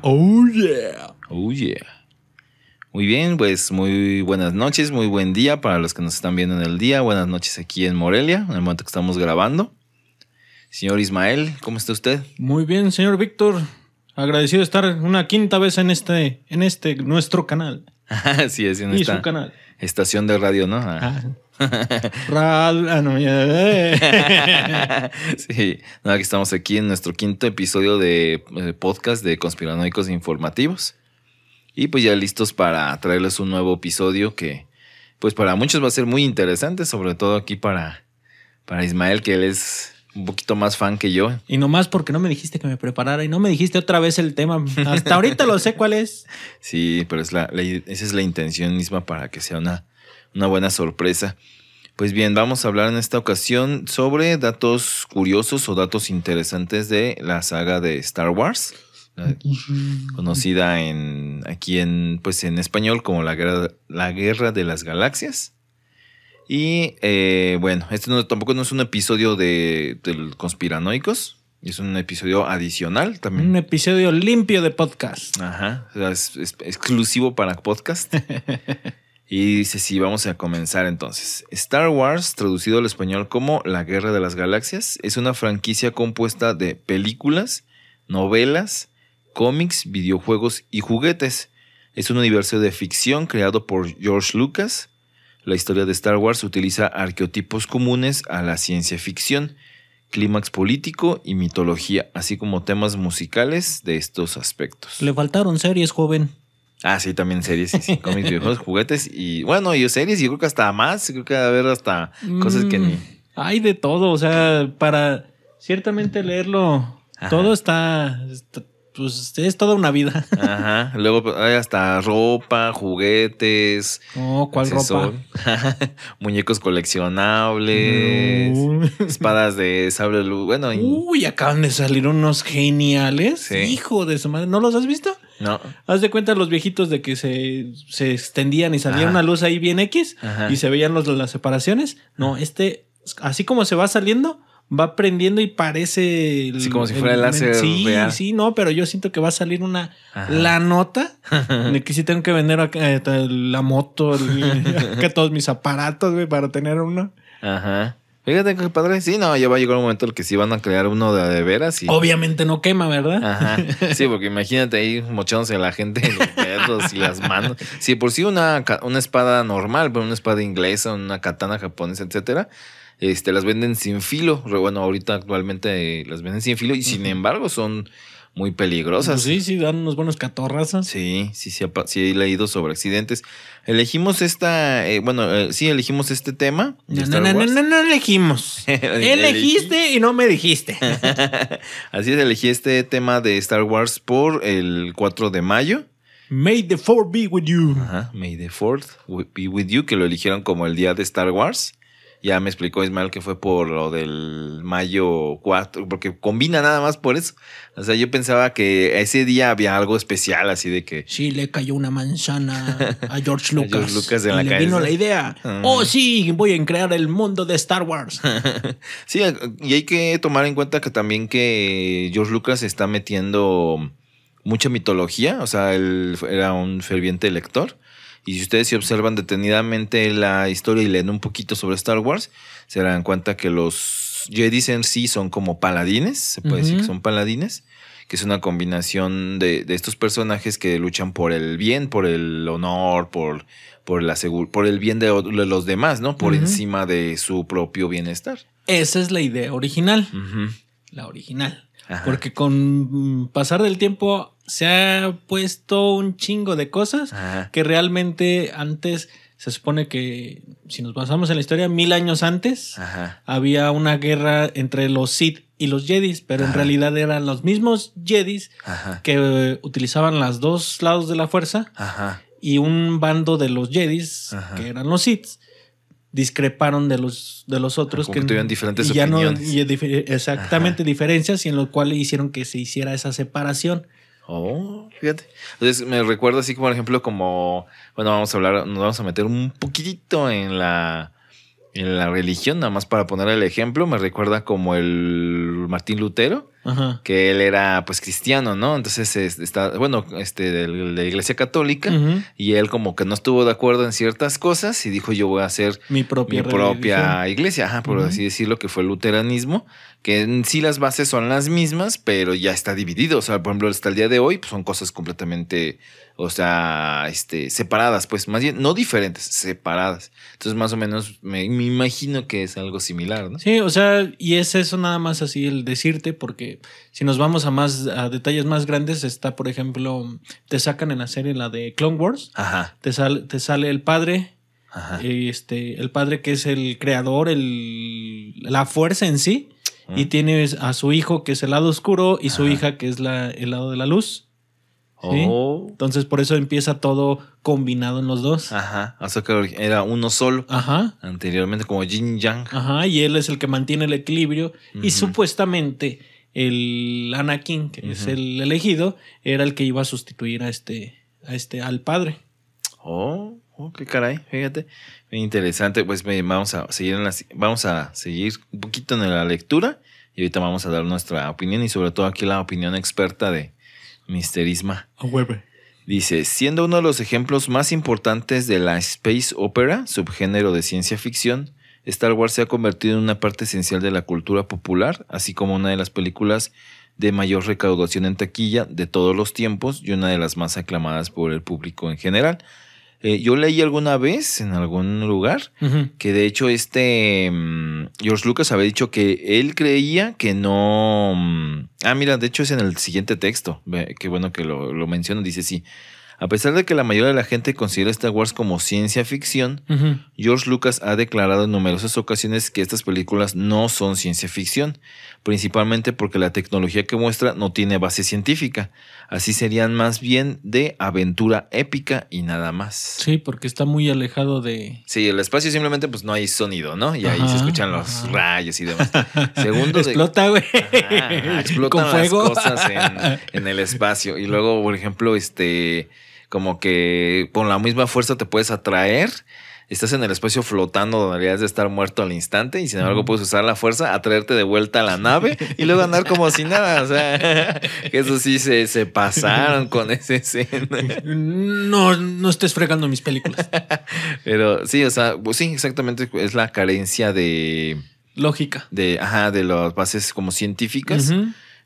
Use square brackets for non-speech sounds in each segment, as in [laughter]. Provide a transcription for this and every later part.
Oh yeah. Oh yeah. Muy bien, pues muy buenas noches, muy buen día para los que nos están viendo en el día. Buenas noches aquí en Morelia, en el momento que estamos grabando. Señor Ismael, ¿cómo está usted? Muy bien, señor Víctor. Agradecido de estar una quinta vez en este, en este nuestro canal. [laughs] sí, es en Estación de radio, ¿no? Ah. ah sí, nada, [laughs] ah, eh. [laughs] que estamos aquí en nuestro quinto episodio de eh, podcast de Conspiranoicos Informativos. Y pues ya listos para traerles un nuevo episodio que, pues para muchos va a ser muy interesante, sobre todo aquí para, para Ismael, que él es un poquito más fan que yo. Y nomás porque no me dijiste que me preparara y no me dijiste otra vez el tema. Hasta ahorita lo sé cuál es. [laughs] Sí, pero es la, esa es la intención misma para que sea una, una buena sorpresa. Pues bien, vamos a hablar en esta ocasión sobre datos curiosos o datos interesantes de la saga de Star Wars, conocida en aquí en pues en español como la la guerra de las galaxias. Y eh, bueno, este no, tampoco no es un episodio de, conspiranoicos. Es un episodio adicional también. Un episodio limpio de podcast. Ajá. O sea, es exclusivo para podcast. [laughs] y dice, sí, vamos a comenzar entonces. Star Wars, traducido al español como La Guerra de las Galaxias, es una franquicia compuesta de películas, novelas, cómics, videojuegos y juguetes. Es un universo de ficción creado por George Lucas la historia de Star Wars utiliza arqueotipos comunes a la ciencia ficción, clímax político y mitología, así como temas musicales de estos aspectos. Le faltaron series, joven. Ah, sí, también series, sí, [laughs] cómics, viejos, juguetes y bueno, y series, yo creo que hasta más, creo que a haber hasta cosas que ni... Mm, hay de todo, o sea, para ciertamente leerlo, todo está pues es toda una vida. [laughs] Ajá. Luego pues, hay hasta ropa, juguetes. Oh, ¿cuál ropa? [laughs] Muñecos coleccionables, espadas de sable luz. Bueno, uy, acaban de salir unos geniales. Hijo de su madre. ¿No los has visto? No. Haz de cuenta los viejitos de que se, extendían y salía una luz ahí bien X y se veían los, las separaciones. No, este, así como se va saliendo, va prendiendo y parece. sí, como si fuera el, láser. Sí, sí, no, pero yo siento que va a salir una. La nota [laughs] de que sí tengo que vender eh, la moto, [laughs] que todos mis aparatos, güey, para tener uno. Ajá. Fíjate que padre, sí, no, ya va a llegar un momento en el que sí van a crear uno de, de veras. Obviamente no quema, ¿verdad? Ajá. [laughs] Sí, porque imagínate ahí mochándose a la gente los dedos y las manos. Sí, por sí una, una espada normal, pero una espada inglesa, una katana japonesa, etcétera este, las venden sin filo. Bueno, ahorita actualmente las venden sin filo y sin embargo son muy peligrosas. Pues sí, sí, dan unos buenos catorrazas. Sí, sí, sí, he leído sobre accidentes. Elegimos esta, eh, bueno, eh, sí, elegimos este tema. No, no, no, no, no, elegimos. [laughs] Elegiste y no me dijiste. [laughs] Así es, elegí este tema de Star Wars por el 4 de mayo. May the 4 be with you. Ajá, May the 4 be with you, que lo eligieron como el día de Star Wars. Ya me explicó Ismael que fue por lo del mayo 4, porque combina nada más por eso. O sea, yo pensaba que ese día había algo especial, así de que. Sí, le cayó una manzana a George Lucas. [laughs] George Lucas la le vino la idea. Ah. Oh, sí, voy a crear el mundo de Star Wars. [laughs] sí, y hay que tomar en cuenta que también que George Lucas está metiendo mucha mitología. O sea, él era un ferviente lector. Y si ustedes observan detenidamente la historia y leen un poquito sobre Star Wars, se darán cuenta que los Jedi en sí son como paladines, se puede decir que son paladines, que es una combinación de, estos personajes que luchan por el bien, por el honor, por, por, la por el bien de los demás, ¿no? Por encima de su propio bienestar. Esa es la idea original. La original. Porque con mm, pasar del tiempo se ha puesto un chingo de cosas que realmente antes se supone que, si nos basamos en la historia, mil años antes había una guerra entre los Sith y los Jedis, pero en realidad eran los mismos Jedis que eh, utilizaban los dos lados de la fuerza y un bando de los Jedis que eran los Sith discreparon de los, de los otros. que, tenían diferentes opiniones. exactamente, diferencias y en lo cual hicieron que se hiciera esa separación. Oh, fíjate. Entonces me recuerda así como, por ejemplo, como, bueno, vamos a hablar, nos vamos a meter un poquitito en la, en la religión, nada más para poner el ejemplo, me recuerda como el Martín Lutero, que él era pues cristiano, ¿no? Entonces está, bueno, este, de la iglesia católica, y él como que no estuvo de acuerdo en ciertas cosas y dijo yo voy a hacer mi propia, iglesia, Ajá, por así decirlo, que fue el luteranismo, que en sí las bases son las mismas, pero ya está dividido, o sea, por ejemplo, hasta el día de hoy pues, son cosas completamente, o sea, este, separadas, pues más bien, no diferentes, separadas. Entonces más o menos me, me imagino que es algo similar, ¿no? Sí, o sea, y es eso nada más así el decirte porque si nos vamos a más a detalles más grandes, está, por ejemplo, te sacan en la serie la de Clone Wars. Te, sal, te sale el padre. Este, el padre que es el creador, el, la fuerza en sí. Y mm. tiene a su hijo que es el lado oscuro y su hija que es la, el lado de la luz. Oh. Entonces por eso empieza todo combinado en los dos. Ajá. hasta que era uno solo. Ajá. Anteriormente como Jin Yang. Ajá. Y él es el que mantiene el equilibrio. Y supuestamente el Anakin, que es el elegido, era el que iba a sustituir a este, a este, al padre. Oh, oh qué caray, fíjate. Muy interesante, pues vamos a seguir en la, vamos a seguir un poquito en la lectura y ahorita vamos a dar nuestra opinión y sobre todo aquí la opinión experta de Misterisma. A Dice, siendo uno de los ejemplos más importantes de la space opera, subgénero de ciencia ficción, Star Wars se ha convertido en una parte esencial de la cultura popular, así como una de las películas de mayor recaudación en taquilla de todos los tiempos y una de las más aclamadas por el público en general. Eh, yo leí alguna vez en algún lugar que de hecho este mm, George Lucas había dicho que él creía que no... Mm, ah, mira, de hecho es en el siguiente texto. Qué bueno que lo, lo Dice, sí, a pesar de que la mayoría de la gente considera Star Wars como ciencia ficción, George Lucas ha declarado en numerosas ocasiones que estas películas no son ciencia ficción, principalmente porque la tecnología que muestra no tiene base científica. Así serían más bien de aventura épica y nada más. Sí, porque está muy alejado de... Sí, el espacio simplemente pues no hay sonido, ¿no? Y ahí se escuchan los rayos y demás. Segundo Explota, güey. las cosas [laughs] en el espacio. Y luego, por ejemplo, este como que con la misma fuerza te puedes atraer. Estás en el espacio flotando donde deberías de estar muerto al instante y sin embargo puedes usar la fuerza, atraerte de vuelta a la nave y luego andar como si [laughs] nada. O sea, que eso sí se, pasaron con [laughs] ese. escena. No, no estés fregando mis películas. [laughs] Pero sí, o sea, pues sí, exactamente es la carencia de... Lógica. De, ajá, de las bases como científicas.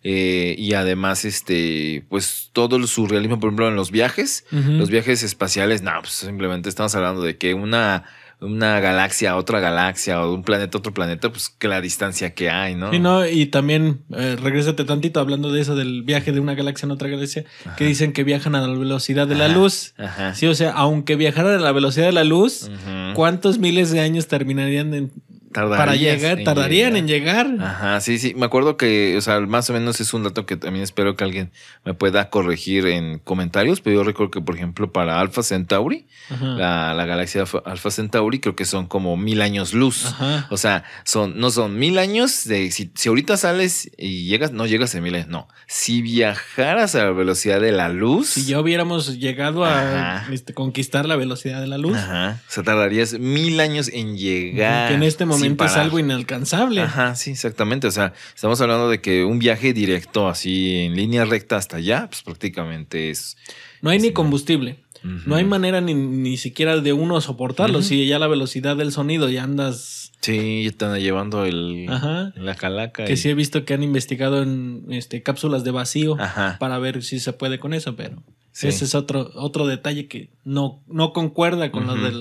Eh, y además, este, pues todo el surrealismo, por ejemplo, en los viajes, los viajes espaciales, no, pues simplemente estamos hablando de que una una galaxia a otra galaxia o un planeta a otro planeta, pues que la distancia que hay, ¿no? Sí, no, y también eh, regrésate tantito hablando de eso del viaje de una galaxia a otra galaxia, que dicen que viajan a la velocidad de la luz. Sí, o sea, aunque viajaran a la velocidad de la luz, ¿cuántos miles de años terminarían en, para llegar, tardarían en llegar. Ajá, sí, sí. Me acuerdo que, o sea, más o menos es un dato que también espero que alguien me pueda corregir en comentarios, pero yo recuerdo que, por ejemplo, para Alpha Centauri, la, galaxia Alpha Centauri, creo que son como mil años luz. O sea, son, no son mil años de, si, ahorita sales y llegas, no llegas en mil años, no. Si viajaras a la velocidad de la luz. Si ya hubiéramos llegado a este, conquistar la velocidad de la luz. Ajá. O sea, tardarías mil años en llegar. en este momento es algo inalcanzable. Ajá, sí, exactamente. O sea, estamos hablando de que un viaje directo, así en línea recta hasta allá, pues prácticamente es. No hay ni combustible. No hay manera ni, siquiera de uno soportarlo. Si ya la velocidad del sonido ya andas Sí, están llevando el, la calaca. Que sí he visto que han investigado en este, cápsulas de vacío para ver si se puede con eso, pero ese es otro, otro detalle que no, no concuerda con lo de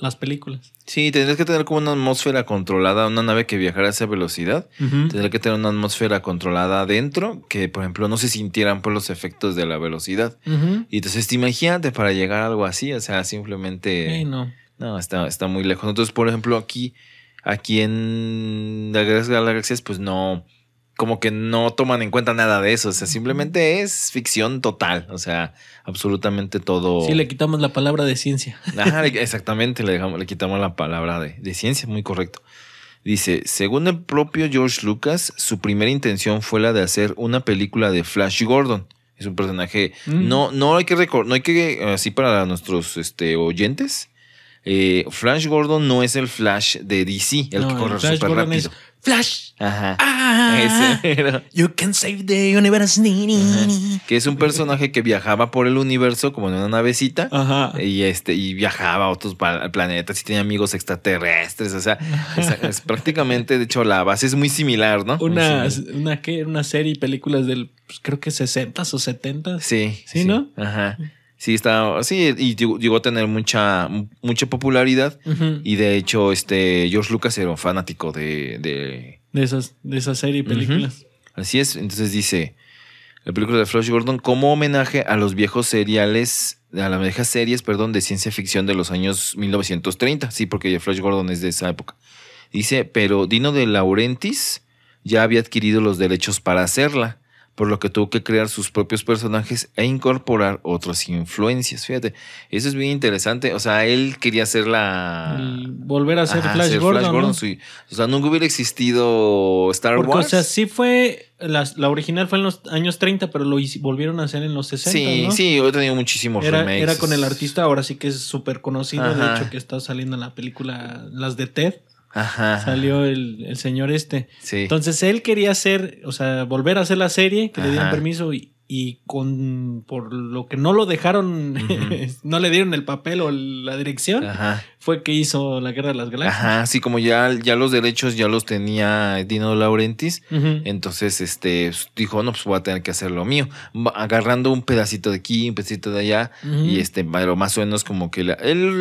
las películas. Sí, tendrías que tener como una atmósfera controlada, una nave que viajara a esa velocidad. Tendría que tener una atmósfera controlada adentro, que por ejemplo no se sintieran por pues, los efectos de la velocidad. Y entonces imagínate para llegar a algo así, o sea, simplemente... no. No, está, está muy lejos. Entonces, por ejemplo, aquí aquí en las galaxias, pues no, como que no toman en cuenta nada de eso. O sea, simplemente es ficción total. O sea, absolutamente todo. Sí, le quitamos la palabra de ciencia. [laughs] exactamente, le, quitamos la palabra de, ciencia, muy correcto. Dice, según el propio George Lucas, su primera intención fue la de hacer una película de Flash Gordon. Es un personaje. Mm. No, no hay que recordar, no hay que, eh, así para nuestros este, oyentes, eh, Flash Gordon no es el Flash de DC, el que corre súper rápido. Flash. Ajá. Ah. [laughs] you can save the universe. Que es un personaje que viajaba por el universo como en una navecita. Ajá. Y este, y viajaba a otros planetas y tenía amigos extraterrestres. O sea, es, [laughs] prácticamente, de hecho, la base es muy similar, ¿no? Una, una, una serie y películas del, pues, creo que 60s o 70s. Sí, sí. ¿Sí, no? Ajá sí está, sí, y llegó a tener mucha, mucha popularidad. Y de hecho, este, George Lucas era un fanático de... De, esas, de esa serie y películas. Así es, entonces dice, la película de Flash Gordon como homenaje a los viejos seriales, a las viejas series, perdón, de ciencia ficción de los años 1930. Sí, porque Flash Gordon es de esa época. Dice, pero Dino de Laurentis ya había adquirido los derechos para hacerla por lo que tuvo que crear sus propios personajes e incorporar otras influencias. Fíjate, eso es bien interesante. O sea, él quería hacer la. volver a hacer Flash, Gordon. O sea, nunca hubiera existido Star Wars. O sea, sí fue. La, original fue en los años 30, pero lo volvieron a hacer en los 60. Sí, sí, he tenido muchísimos era, Era con el artista, ahora sí que es súper conocido. De hecho, que está saliendo en la película Las de Ted. Salió el, el señor este. Entonces él quería hacer, o sea, volver a hacer la serie, que le dieron permiso y, y con por lo que no lo dejaron, [laughs] no le dieron el papel o la dirección, fue que hizo la Guerra de las Galaxias. Ajá, sí, como ya, ya los derechos ya los tenía Dino Laurentis, entonces este dijo, no, pues voy a tener que hacer lo mío, agarrando un pedacito de aquí, un pedacito de allá, y este, pero más o menos como que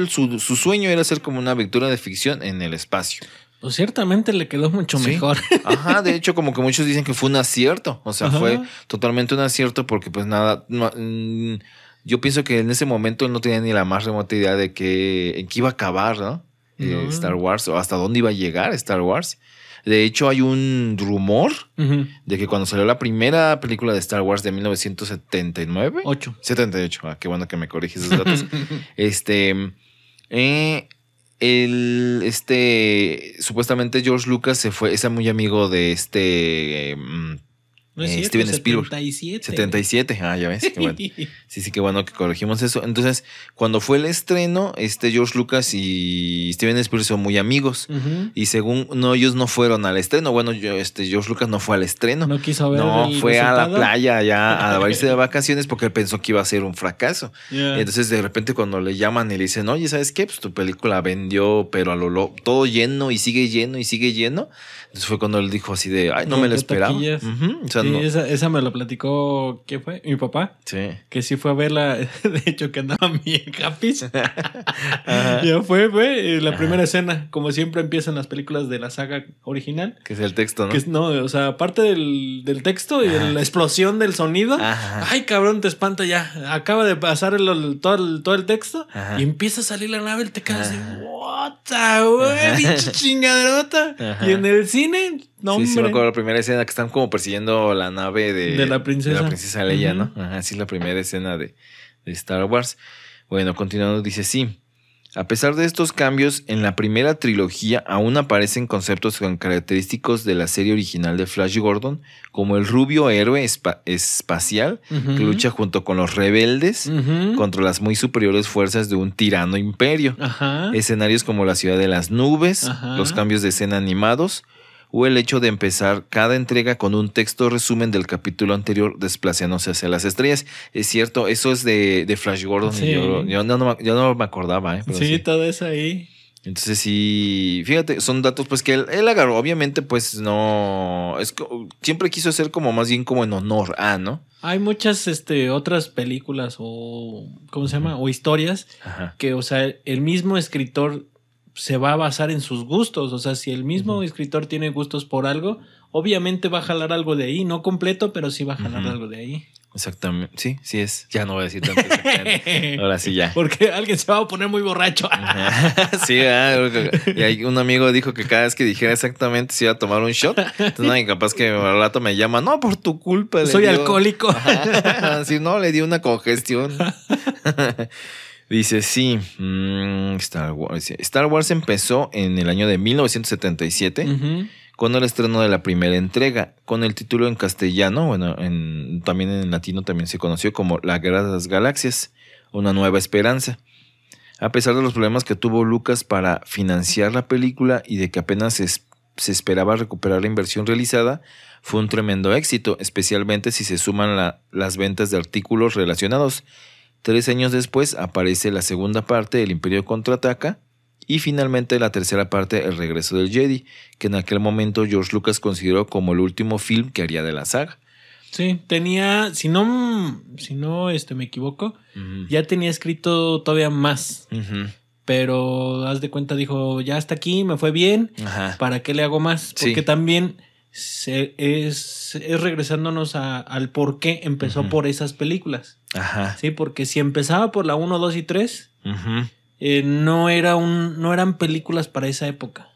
su, su, sueño era hacer como una aventura de ficción en el espacio. Pues ciertamente le quedó mucho mejor. [laughs] Ajá, de hecho, como que muchos dicen que fue un acierto. O sea, fue totalmente un acierto porque, pues nada. Mm, yo pienso que en ese momento no tenía ni la más remota idea de que, en qué iba a acabar, eh, ¿no? Star Wars o hasta dónde iba a llegar Star Wars. De hecho, hay un rumor de que cuando salió la primera película de Star Wars de 1979. Ocho. 78. Ah, qué bueno que me corriges esos datos. [laughs] este. Eh, el, este, supuestamente George Lucas se fue, es muy amigo de este... Em, eh, Steven Spielberg. 77. 77, ah, ya ves. [laughs] sí, sí, qué bueno que corregimos eso. Entonces, cuando fue el estreno, este George Lucas y Steven Spielberg son muy amigos. Y según, no, ellos no fueron al estreno. Bueno, yo, este George Lucas no fue al estreno. No quiso ver. No, fue a la playa ya a irse [laughs] de vacaciones porque él pensó que iba a ser un fracaso. Entonces, de repente, cuando le llaman y le dicen, oye, ¿sabes qué? Pues tu película vendió, pero a lo, lo todo lleno y sigue lleno y sigue lleno. Entonces fue cuando él dijo así de, ay, no me lo esperaba. O sea, Sí, esa, esa me la platicó, ¿qué fue? Mi papá. Sí. Que sí fue a verla, [laughs] de hecho, que andaba bien happy. [laughs] ya fue, fue eh, la primera escena, como siempre empiezan las películas de la saga original. Que es el texto, ¿no? no, o sea, aparte del, texto y de la explosión del sonido. Ay, cabrón, te espanta ya. Acaba de pasar todo, el, todo, el, texto y empieza a salir la nave, y te quedas así, wow güey, Y en el cine, no, sí, me acuerdo la primera escena que están como persiguiendo la nave de, la princesa, Leia, ¿no? Ajá, sí, la primera escena de, de Star Wars. Bueno, continuando, dice sí. A pesar de estos cambios, en la primera trilogía aún aparecen conceptos característicos de la serie original de Flash Gordon, como el rubio héroe espacial que lucha junto con los rebeldes contra las muy superiores fuerzas de un tirano imperio. Escenarios como la ciudad de las nubes, los cambios de escena animados, o el hecho de empezar cada entrega con un texto resumen del capítulo anterior desplazándose hacia las estrellas. Es cierto, eso es de, Flash Gordon. Yo, no, me acordaba. ¿eh? sí, todo es ahí. Entonces sí, fíjate, son datos pues que él, agarró, obviamente pues no, es, siempre quiso hacer como más bien como en honor a, ¿no? Hay muchas este, otras películas o, ¿cómo se llama? O historias que, o sea, el mismo escritor se va a basar en sus gustos. O sea, si el mismo escritor tiene gustos por algo, obviamente va a jalar algo de ahí, no completo, pero sí va a jalar algo de ahí. Exactamente. Sí, sí es. Ya no voy a decir tanto. [laughs] Ahora sí ya. Porque alguien se va a poner muy borracho. [laughs] sí, ah, y un amigo dijo que cada vez que dijera exactamente si iba a tomar un shot, entonces no, capaz que al me llama, no, por tu culpa. Soy alcohólico. [laughs] si no, le di una congestión. Dice, mm, sí, Star Wars. empezó en el año de 1977 con el estreno de la primera entrega, con el título en castellano, bueno, en, también en latino también se conoció como La Guerra de las Galaxias, una nueva esperanza. A pesar de los problemas que tuvo Lucas para financiar la película y de que apenas se esperaba recuperar la inversión realizada, fue un tremendo éxito, especialmente si se suman las ventas de artículos relacionados Tres años después aparece la segunda parte, El Imperio contraataca, y finalmente la tercera parte, El regreso del Jedi, que en aquel momento George Lucas consideró como el último film que haría de la saga. Sí, tenía, si no, si no este, me equivoco, ya tenía escrito todavía más. Pero haz de cuenta, dijo, ya hasta aquí, me fue bien, ¿para qué le hago más? Porque también se, es es, regresándonos a, al por qué empezó por esas películas. Ajá. Sí, porque si empezaba por la 1, 2 y 3, eh, no, era un, no eran películas para esa época.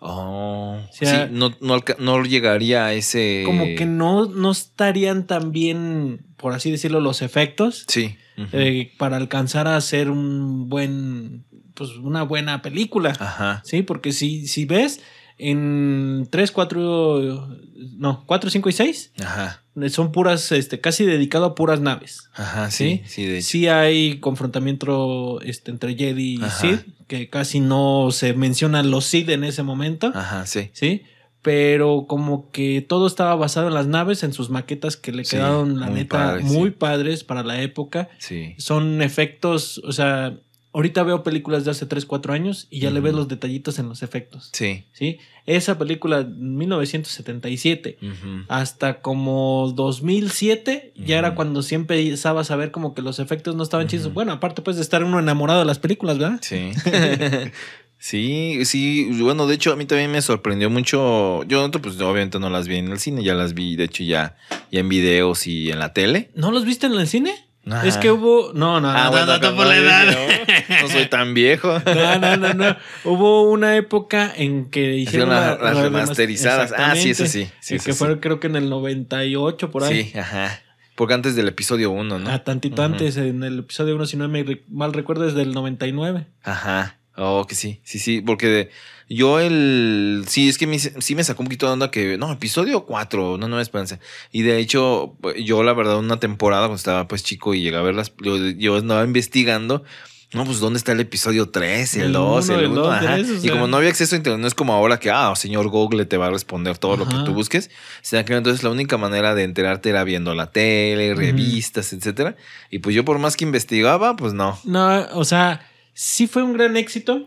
Oh, sí, no, no, no, llegaría a ese. Como que no, no estarían tan bien, por así decirlo, los efectos. Sí. Eh, para alcanzar a hacer un buen. Pues una buena película. Ajá. Sí, porque si, si ves, en 3, 4, no, 4, 5 y 6. Ajá. Son puras, este, casi dedicado a puras naves. Ajá, sí. Sí, hay confrontamiento este, entre Jedi y Sid, que casi no se mencionan los Sid en ese momento. Ajá, sí. Sí pero como que todo estaba basado en las naves, en sus maquetas que le quedaron, la neta, muy padres para la época. Sí. Son efectos, o sea, Ahorita veo películas de hace 3, 4 años y ya le ves los detallitos en los efectos. Sí. ¿Sí? Esa película 1977 hasta como 2007 ya era cuando siempre empezabas a ver como que los efectos no estaban chidos. Bueno, aparte pues de estar uno enamorado de las películas, ¿verdad? Sí. [laughs] Sí, sí, bueno, de hecho a mí también me sorprendió mucho. Yo pues obviamente no las vi en el cine, ya las vi de hecho ya, ya en videos y en la tele. ¿No los viste en el cine? Es que hubo. No, no, no, no, soy [laughs] tan viejo. No, no, no, no. Hubo una época en que hicieron las remasterizadas. Ah, sí, es sí. creo que en el 98 por ahí. Sí, ajá. Porque antes del episodio 1, ¿no? Ah, tantito antes, en el episodio 1, si no me mal recuerdo, es del 99. Ajá. Oh, que sí, sí, sí. Porque. De, yo el... Sí, es que sí me sacó un poquito de onda que... No, episodio 4, no, no, esperanza. Y de hecho, pues, yo la verdad una temporada cuando estaba pues chico y llegué a verlas, yo, yo andaba investigando. No, pues ¿dónde está el episodio 3, el, el el 1? Y como no había acceso a internet, no es como ahora que, ah, señor Google te va a responder todo lo que tú busques. sea que entonces la única manera de enterarte era viendo la tele, revistas, etcétera. Y pues yo por más que investigaba, pues no. No, o sea, sí fue un gran éxito.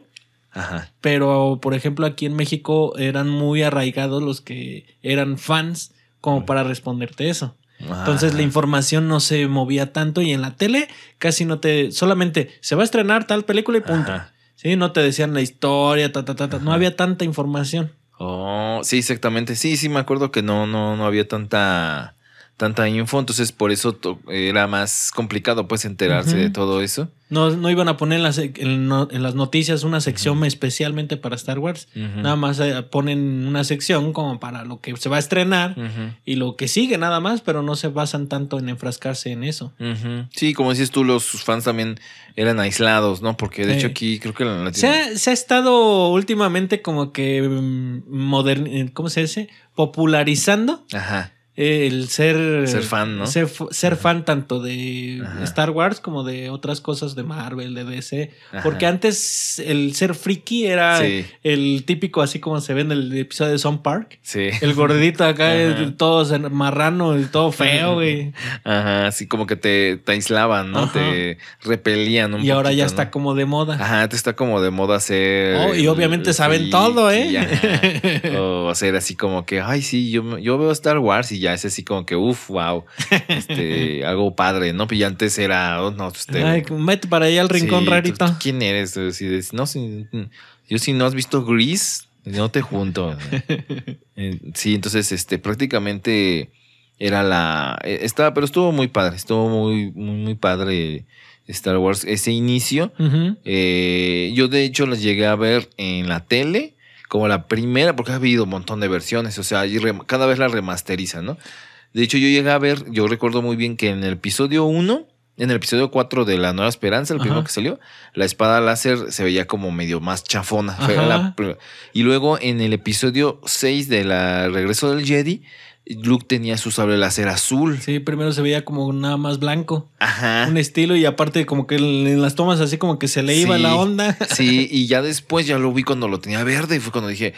Pero, por ejemplo, aquí en México eran muy arraigados los que eran fans como para responderte eso. Entonces la ah. información no se movía tanto y en la tele casi no te... Solamente se va a estrenar tal película y punto. Sí, no te decían la historia, ta, ta, ta, No había tanta información. Oh, sí, exactamente. Sí, sí, me acuerdo que no, no, no había tanta tanta info, entonces por eso era más complicado pues enterarse de todo eso. No, no iban a poner en las, en, las noticias una sección especialmente para Star Wars, nada más eh, ponen una sección como para lo que se va a estrenar y lo que sigue nada más, pero no se basan tanto en enfrascarse en eso. Sí, como decías tú, los fans también eran aislados, ¿no? Porque de hecho aquí creo que la se ha, se ha estado últimamente como que mm, modern... Eh, ¿cómo se dice? Popularizando. Ajá el ser. Ser fan, ¿no? Ser, fan tanto de Star Wars como de otras cosas de Marvel, de DC. Porque antes el ser friki era el típico, así como se ve en el episodio de Sun Park. Sí. El gordito acá, el, todo marrano, el todo feo, güey. Ajá, así como que te, aislaban, ¿no? Te repelían un Y ahora ya está como de moda. Ajá, te está como de moda ser. Oh, y obviamente saben todo, ¿eh? [laughs] O hacer así como que, ay, sí, yo veo Star Wars y ya es así como que, uff, wow, este, [laughs] algo padre, ¿no? Pues y antes era, oh, no, usted. Pues mete para allá al rincón rarito. ¿tú, quién eres? yo si no has visto Grease, no te junto. [laughs] Eh, sí, entonces, este, prácticamente era la. Eh, estaba, pero estuvo muy padre, estuvo muy, muy, muy padre. Star Wars, ese inicio. Eh, yo de hecho las llegué a ver en la tele como la primera, porque ha habido un montón de versiones, o sea, cada vez la remasterizan, ¿no? De hecho, yo llegué a ver, yo recuerdo muy bien que en el episodio 1, en el episodio 4 de La Nueva Esperanza, el primero que salió, la espada láser se veía como medio más chafona. y luego en el episodio 6 de la Regreso del Jedi, Luke tenía su sable láser azul. Sí, primero se veía como nada más blanco. Ajá. Un estilo y aparte como que en las tomas así como que se le iba la onda. Sí, [laughs] y ya después ya lo vi cuando lo tenía verde y fue cuando dije,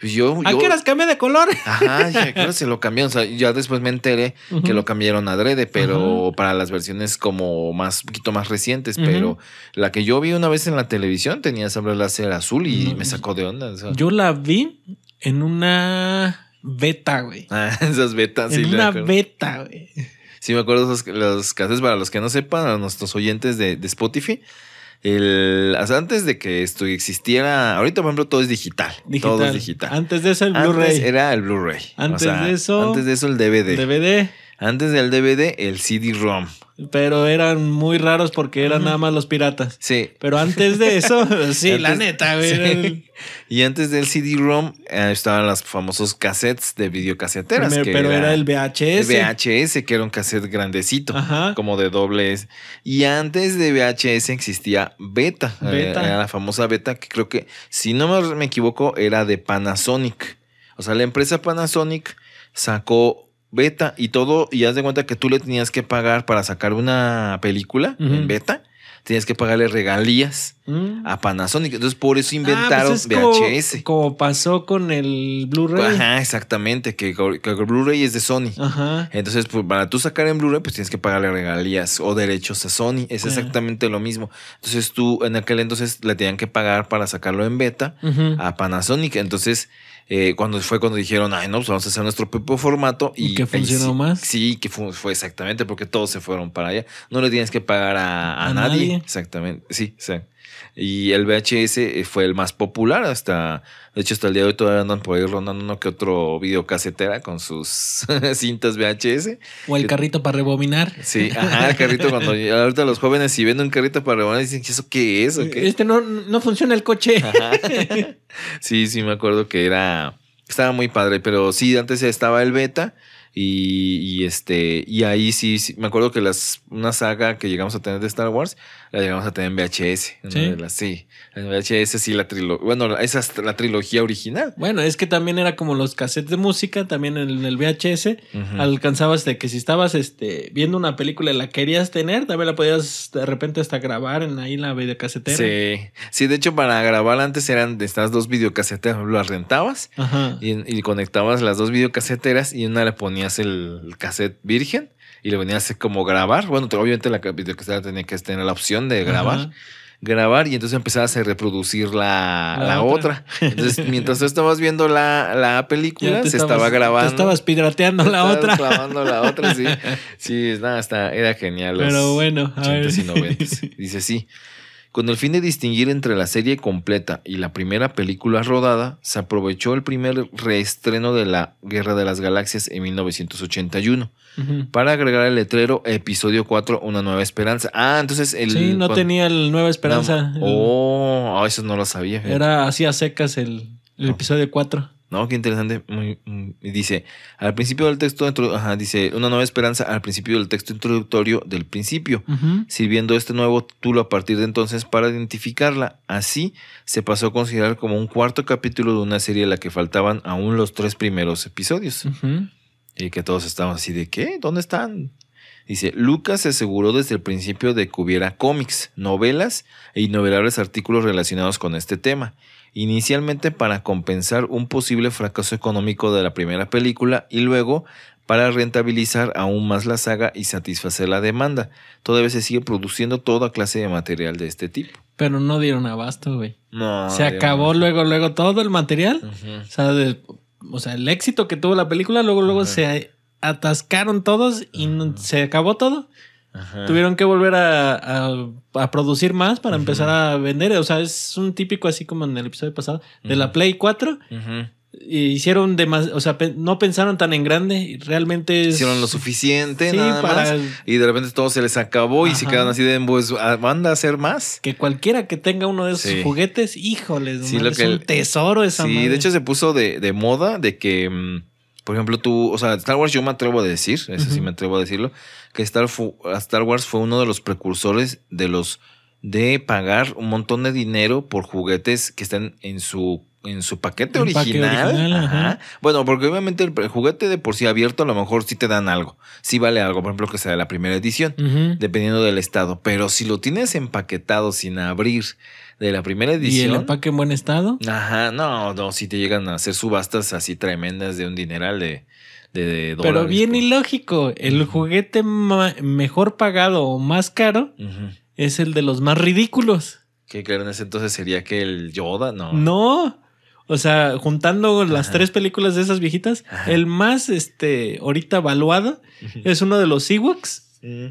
pues yo... ¿A qué horas cambié de color? [laughs] Ajá, ya se lo cambiaron. O sea, ya después me enteré que lo cambiaron a adrede, pero para las versiones como más, poquito más recientes. Pero la que yo vi una vez en la televisión tenía sable láser azul y me sacó de onda. Yo la vi en una beta, güey. [laughs] Ah, esas betas, Es una beta, güey. Sí, me acuerdo esos, los cassettes, para los que no sepan, a nuestros oyentes de, Spotify. El, antes de que esto existiera, ahorita por ejemplo todo es digital, Todo es digital. Antes de eso el Blu-ray. Era el Blu-ray. Antes de eso. Antes de eso el DVD. DVD. Antes del DVD, el CD-ROM. Pero eran muy raros porque eran nada más los piratas. Sí. Pero antes de eso, [laughs] sí, la neta, Y antes del CD-ROM eh, estaban los famosos cassettes de videocaseteras. pero era, el VHS. VHS, que era un cassette grandecito, como de dobles. Y antes de VHS existía Beta. Eh, beta. Era la famosa Beta, que creo que, si no me equivoco, era de Panasonic. O sea, la empresa Panasonic sacó beta y todo, y haz de cuenta que tú le tenías que pagar para sacar una película en beta. Tenías que pagarle regalías mm. a Panasonic. Entonces, por eso ah, pues inventaron VHS. Como, pasó con el Blu-ray. Ajá, exactamente. Que, el Blu-ray es de Sony. Ajá. Entonces, pues, para tú sacar en Blu-ray, pues tienes que pagarle regalías o derechos a Sony. Es exactamente lo mismo. Entonces, tú en aquel entonces le tenían que pagar para sacarlo en beta a Panasonic. Entonces, eh, cuando fue cuando dijeron, ay, no, pues vamos a hacer nuestro propio formato. ¿Y que funcionó más? Sí, que fue, exactamente, porque todos se fueron para allá. No le tienes que pagar a, nadie? nadie. Exactamente, sí, sí. Y el VHS eh, fue el más popular hasta, de hecho hasta el día de hoy todavía andan por ahí rondando uno que otro videocasetera con sus [laughs] cintas VHS. O el carrito para rebobinar. Sí, ajá, el carrito cuando [laughs] ahorita los jóvenes si ven un carrito para rebobinar dicen, ¿eso qué es? Este no, no funciona el coche. [laughs] Sí, sí, me acuerdo que era, estaba muy padre, pero sí, antes estaba el beta y, este, y ahí sí, me acuerdo que las, una saga que llegamos a tener de Star Wars, la llegamos a tener en VHS. sí. en VHS sí la trilogía. Bueno, esa la trilogía original. Bueno, es que también era como los cassettes de música, también en el VHS. Alcanzabas de que si estabas este, viendo una película y la querías tener, también la podías de repente hasta grabar en ahí la videocasetera. Sí. Sí, de hecho, para grabar antes eran de estas dos videocaseteras, las rentabas Y, y conectabas las dos videocaseteras y una le ponías el cassette virgen y le venías como grabar. Bueno, obviamente la estaba tenía que tener la opción de grabar. Grabar y entonces empezabas a reproducir la, otra. Entonces, [laughs] mientras tú estabas viendo la, película, se estaba grabando. Te estabas pirateando la otra. grabando la otra, sí. [laughs] Sí, nada, era genial. Pero bueno, a ver. [laughs] Dice, sí. Con el fin de distinguir entre la serie completa y la primera película rodada, se aprovechó el primer reestreno de la Guerra de las Galaxias en 1981 para agregar el letrero Episodio 4, Una Nueva Esperanza. Ah, entonces el... Sí, no tenía el Nueva Esperanza. Oh, eso no lo sabía. Era así a secas el, episodio 4. ¿No? Qué interesante. Muy, dice, al principio del texto, dice, una nueva esperanza al principio del texto introductorio del principio, sirviendo este nuevo título a partir de entonces para identificarla. Así se pasó a considerar como un cuarto capítulo de una serie en la que faltaban aún los tres primeros episodios. Y que todos estábamos así de, ¿qué? ¿Dónde están? Dice, Lucas se aseguró desde el principio de que hubiera cómics, novelas e innumerables artículos relacionados con este tema inicialmente para compensar un posible fracaso económico de la primera película y luego para rentabilizar aún más la saga y satisfacer la demanda. Todavía se sigue produciendo toda clase de material de este tipo. Pero no dieron abasto, güey. No. Se acabó luego, luego todo el material. o, sea, el éxito que tuvo la película, luego, luego se atascaron todos y se acabó todo. Tuvieron que volver a, producir más para empezar a vender. O sea, es un típico así como en el episodio pasado de la Play 4. Hicieron demasiado, o sea, no pensaron tan en grande. Realmente hicieron lo suficiente, nada más. Y de repente todo se les acabó y se quedan así de pues van a hacer más. Que cualquiera que tenga uno de esos juguetes, híjoles, es un tesoro esa Sí, de hecho se puso de moda de que mm, por ejemplo, tú, o sea, Star Wars yo me atrevo a decir, eso sí me atrevo a decirlo, que Star, Wars fue uno de los precursores de los de pagar un montón de dinero por juguetes que están en su en su paquete original. Bueno, porque obviamente el juguete de por sí abierto a lo mejor sí te dan algo, sí vale algo, por ejemplo que sea de la primera edición, dependiendo del estado, pero si lo tienes empaquetado sin abrir de la primera edición. ¿Y el empaque en buen estado? Ajá, no, no, si te llegan a hacer subastas así tremendas de un dineral de, de, dólares. Pero bien pues. ilógico, el juguete mejor pagado o más caro es el de los más ridículos. ¿Qué creen? Entonces sería que el Yoda, no. No. O sea, juntando las tres películas de esas viejitas, el más este ahorita evaluado es uno de los Ewoks. Mm.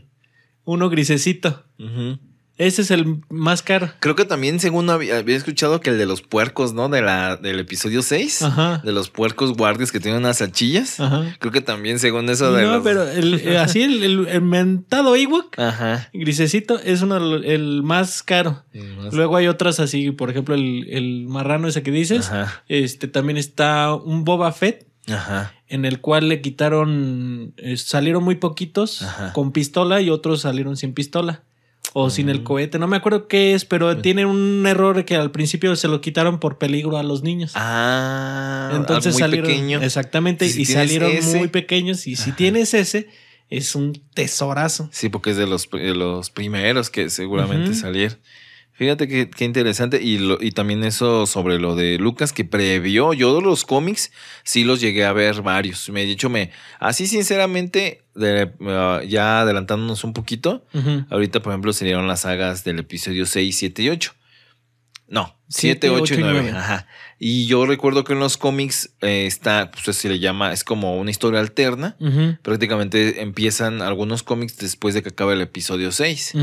Uno grisecito. Ajá. Ese es el más caro. Creo que también, según había, escuchado, que el de los puercos, ¿no? De la, del episodio 6. De los puercos guardias que tienen unas salchillas. Creo que también, según eso No, pero el, [laughs] eh, así el, el, mentado Ewok, Ajá. grisecito, es uno, el más caro. Luego hay otras así, por ejemplo, el, marrano ese que dices. Este también está un Boba Fett. Ajá. En el cual le quitaron, eh, salieron muy poquitos con pistola y otros salieron sin pistola o sin el cohete, no me acuerdo qué es, pero tiene un error que al principio se lo quitaron por peligro a los niños. Ah, ah entonces muy salieron pequeño. exactamente y salieron muy pequeños y si tienes ese es un tesorazo. Sí, porque es de los, de los primeros que seguramente salieron. Fíjate qué, interesante. Y, lo, y también eso sobre lo de Lucas que previó. Yo los cómics sí los llegué a ver varios. Me he dicho, me, así sinceramente, ah, ya adelantándonos un poquito, ahorita por ejemplo serían las sagas del episodio 6, 7 y 8. No, 7, 8 y 9. Y yo recuerdo que en los cómics eh, está, pues se le llama, es como una historia alterna. Prácticamente empiezan algunos cómics después de que acaba el episodio 6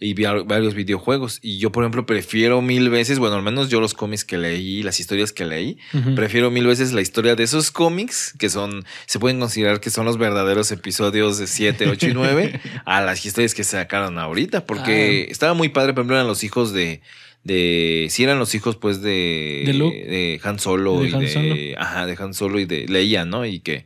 y varios videojuegos. Y yo, por ejemplo, prefiero mil veces, bueno, al menos yo los cómics que leí, las historias que leí, prefiero mil veces la historia de esos cómics que son, se pueden considerar que son los verdaderos episodios de 7, 8 y 9 [laughs] a las historias que sacaron ahorita, porque estaba muy padre, por ejemplo, eran los hijos de de si eran los hijos pues de de, Luke, Han Solo y de ajá y de Leia no y que,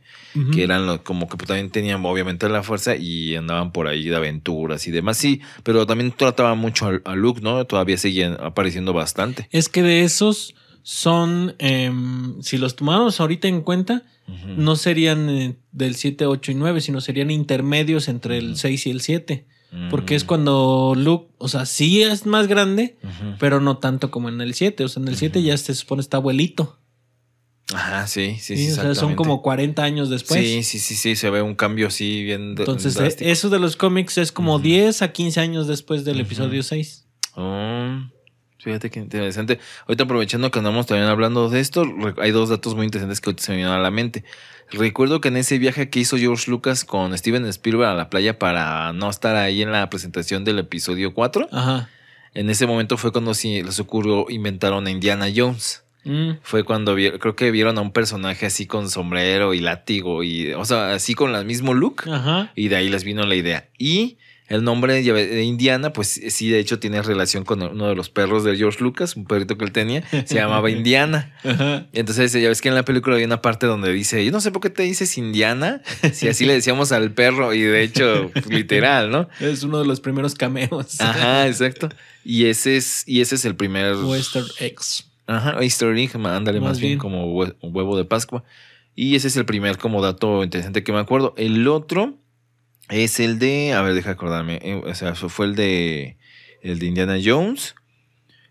que eran como que pues, también tenían obviamente la fuerza y andaban por ahí de aventuras y demás sí pero también trataba mucho a, Luke no todavía seguían apareciendo bastante es que de esos son em, si los tomamos ahorita en cuenta no serían eh, del 7, 8 y 9, sino serían intermedios entre el 6 y el 7. Porque es cuando Luke, o sea, sí es más grande, pero no tanto como en el 7. O sea, en el 7 ya se supone está abuelito. Ajá, sí, sí, sí. O sea, son como 40 años después. Sí, sí, sí, sí, se ve un cambio así bien. Entonces, eh, eso de los cómics es como 10 a 15 años después del episodio 6. Oh, fíjate que interesante. Ahorita aprovechando que andamos también hablando de esto, hay dos datos muy interesantes que se me vienen a la mente. Recuerdo que en ese viaje que hizo George Lucas con Steven Spielberg a la playa para no estar ahí en la presentación del episodio 4, en ese momento fue cuando se les ocurrió inventaron a Indiana Jones. Mm. Fue cuando creo que vieron a un personaje así con sombrero y látigo y, o sea, así con el mismo look. Y de ahí les vino la idea. Y el nombre de Indiana, pues eh, sí, de hecho tiene relación con uno de los perros de George Lucas, un perrito que él tenía, se llamaba [laughs] Indiana. Ajá. Entonces, ya ves que en la película hay una parte donde dice, yo no sé por qué te dices Indiana, si así le decíamos al perro, y de hecho, pues, literal, ¿no? Es uno de los primeros cameos. Ajá, exacto. Y ese es, y ese es el primer... Western Eggs. Ajá, Easter egg, ándale más, bien. bien como huevo de Pascua. Y ese es el primer como dato interesante que me acuerdo. El otro es el de. A ver, deja acordarme. Eh, o sea, fue el de. El de Indiana Jones.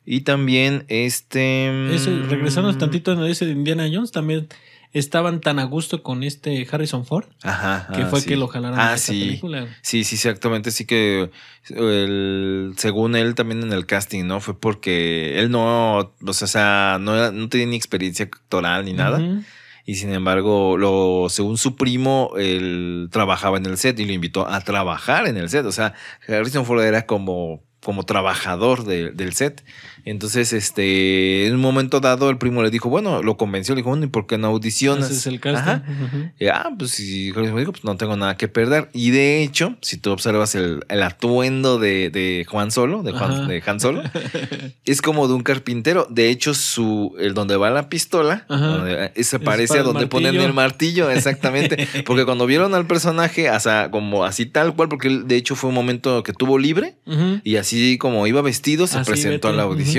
Y también este. Regresamos mm, regresando tantito en ese de Indiana Jones, también estaban tan a gusto con este Harrison Ford que ah, fue que lo jalaron a ah, esa sí. película. Sí, sí, exactamente. Sí que según él también en el casting, ¿no? Fue porque él no, o sea, no, no tenía ni experiencia actoral ni nada y sin embargo, lo, según su primo, él trabajaba en el set y lo invitó a trabajar en el set. O sea, Harrison Ford era como, como trabajador del set. Entonces, este, en un momento dado, el primo le dijo, bueno, lo convenció, le dijo, bueno, ¿y por qué no audicionas? Ese es el caso. ah, pues sí, pues no tengo nada que perder. Y de hecho, si tú observas el, atuendo de, Juan Solo, de, Juan, Han Solo, es como de un carpintero. De hecho, su, el donde va la pistola, ah, se parece a donde ponen el martillo, exactamente. [laughs] porque cuando vieron al personaje, sea como así tal cual, porque de hecho fue un momento que tuvo libre y así como iba vestido, se presentó a la audición.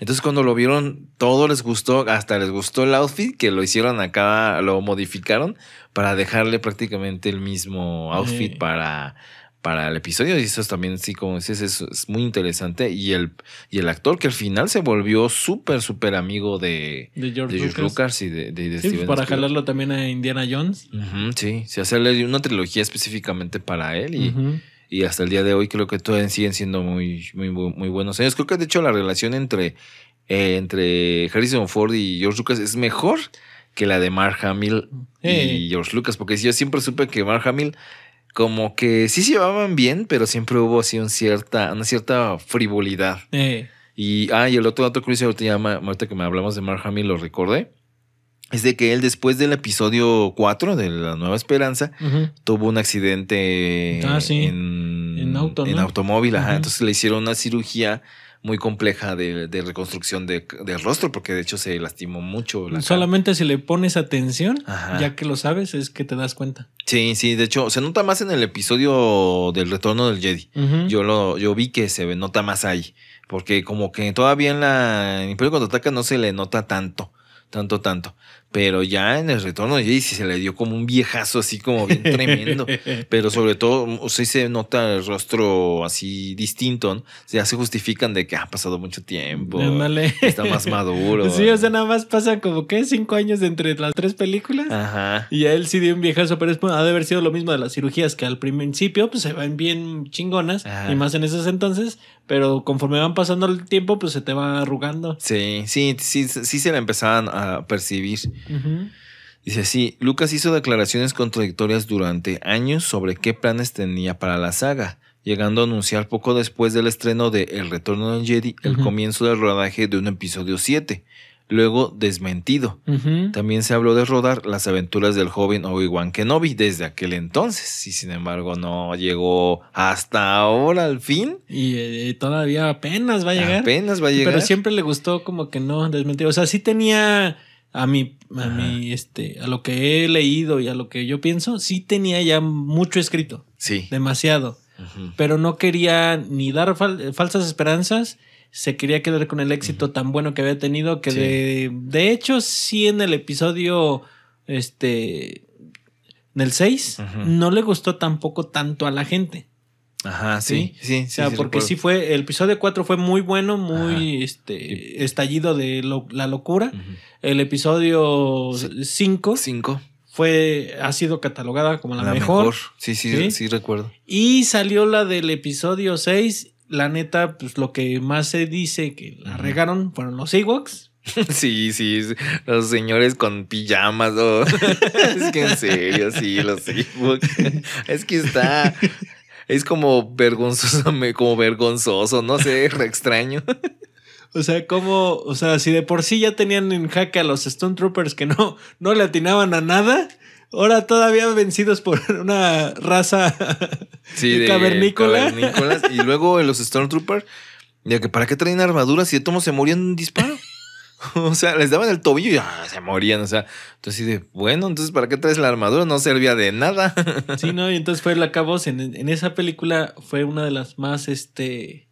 Entonces cuando lo vieron, todo les gustó, hasta les gustó el outfit que lo hicieron acá, lo modificaron para dejarle prácticamente el mismo outfit para para el episodio. Y eso también, sí, como dices, es, es, muy interesante. Y el, y el actor que al final se volvió súper, súper amigo de, de George, Lucas. y de, pues, Para jalarlo también a Indiana Jones. sí, sí, hacerle una trilogía específicamente para él. Y, y hasta el día de hoy creo que todavía siguen siendo muy, muy, muy buenos años. Creo que de hecho la relación entre, eh, entre Harrison Ford y George Lucas es mejor que la de Mark Hamill y George Lucas, porque yo siempre supe que Mark Hamill como que sí se llevaban bien, pero siempre hubo así un cierta, una cierta frivolidad. Y, ah, y el otro dato curioso, ahorita, ahorita que me hablamos de Mark Hamill lo recordé, es de que él después del episodio 4 de La Nueva Esperanza tuvo un accidente ah, en, automóvil. Entonces le hicieron una cirugía muy compleja de, reconstrucción del rostro porque de hecho se lastimó mucho. Solamente si le pones atención, ya que lo sabes, es que te das cuenta. Sí, sí, de hecho se nota más en el episodio del retorno del Jedi. Yo lo yo vi que se nota más ahí porque como que todavía en la Imperio Contraataca no se le nota tanto tanto, tanto pero ya en el retorno de si se le dio como un viejazo así como bien tremendo, [laughs] pero sobre todo o mm, sea, se nota el rostro así distinto, ya se justifican de que ha pasado mucho tiempo, está más maduro. [laughs] Sí, o sea, nada más pasa como que cinco años entre las tres películas Ajá. y a él sí dio un viejazo, pero ha de haber sido lo mismo de las cirugías que al principio pues se ven bien chingonas y más en esos entonces, pero conforme van pasando el tiempo, pues se te va arrugando. Sí, sí, sí, sí se la empezaban a percibir. Dice sí, Lucas hizo declaraciones contradictorias durante años sobre qué planes tenía para la saga, llegando a anunciar poco después del estreno de El Retorno de Jedi el comienzo del rodaje de un episodio 7, luego desmentido. También se habló de rodar las aventuras del joven Obi-Wan Kenobi desde aquel entonces y sin embargo no llegó hasta ahora al fin. Y eh, todavía apenas va a llegar. Apenas va a llegar. Pero siempre le gustó como que no desmentido. O sea, sí tenía a mí, a mi, este, a lo que he leído y a lo que yo pienso, sí tenía ya mucho escrito. Sí. Demasiado. Pero no quería ni dar falsas esperanzas se quería quedar con el éxito tan bueno que había tenido que de, hecho sí en el episodio este en el 6 no le gustó tampoco tanto a la gente. Ajá, sí. Sí, O sea, porque sí fue. El episodio 4 fue muy bueno, muy este estallido de la locura. El episodio 5. 5. Fue, ha sido catalogada como la, mejor. mejor. Sí, sí, sí, recuerdo. Y salió la del episodio 6 la neta, pues lo que más se dice que la regaron fueron los Ewoks. [laughs] Sí, sí, los señores con pijamas. [laughs] es que en serio, sí, los Ewoks. [laughs] Es que está. Es como vergonzoso, como vergonzoso, no sé, re extraño. O sea, como, o sea, si de por sí ya tenían en jaque a los Stone Troopers que no, no le atinaban a nada, Ahora todavía vencidos por [laughs] una raza [laughs] de cavernícolas. Y luego los Stormtroopers, ya que para qué traen armaduras si de tomo se morían en un disparo. [laughs] O sea, les daban el tobillo y ya ah, se morían. O sea, entonces, bueno, entonces, ¿para qué traes la armadura? No servía de nada. Sí, no, y entonces fue la cabos. En, esa película fue una de las más, este,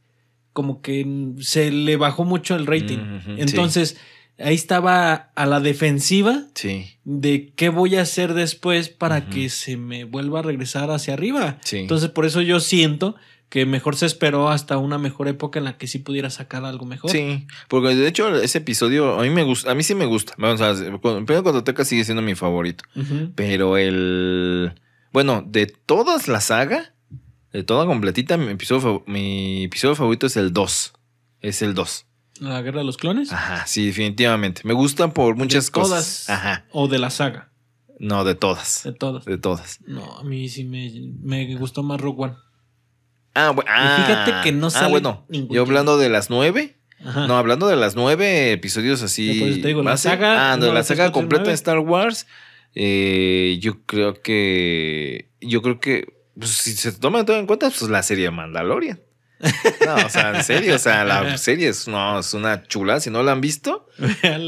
como que se le bajó mucho el rating. entonces ahí estaba a la defensiva de qué voy a hacer después para que se me vuelva a regresar hacia arriba. Entonces, por eso yo siento que mejor se esperó hasta una mejor época en la que sí pudiera sacar algo mejor. Sí, porque de hecho ese episodio a mí me gusta, a mí sí me gusta. Vamos a Pedro Teca sigue siendo mi favorito, pero el bueno, de todas la saga, de toda completita, mi episodio, mi episodio favorito es el 2. Es el 2. ¿La guerra de los clones? Ajá, sí, definitivamente. Me gustan por muchas de cosas. Todas. Ajá. O de la saga. No, de todas. De todas. De todas. No, a mí sí me, gustó más Rogue One. Ah, bueno. fíjate ah, que no ah, sale. Ah, bueno. Yo hablando de las nueve. Ajá. No, hablando de las nueve episodios así. Pues te digo, la saga. Ah, de la saga completa de Star Wars. Eh, yo creo que. Yo creo que. Pues, si se toma todo en cuenta, pues la serie Mandalorian. [laughs] No, o sea, en serio, o sea, la serie es, no, es una chula. Si no la han visto,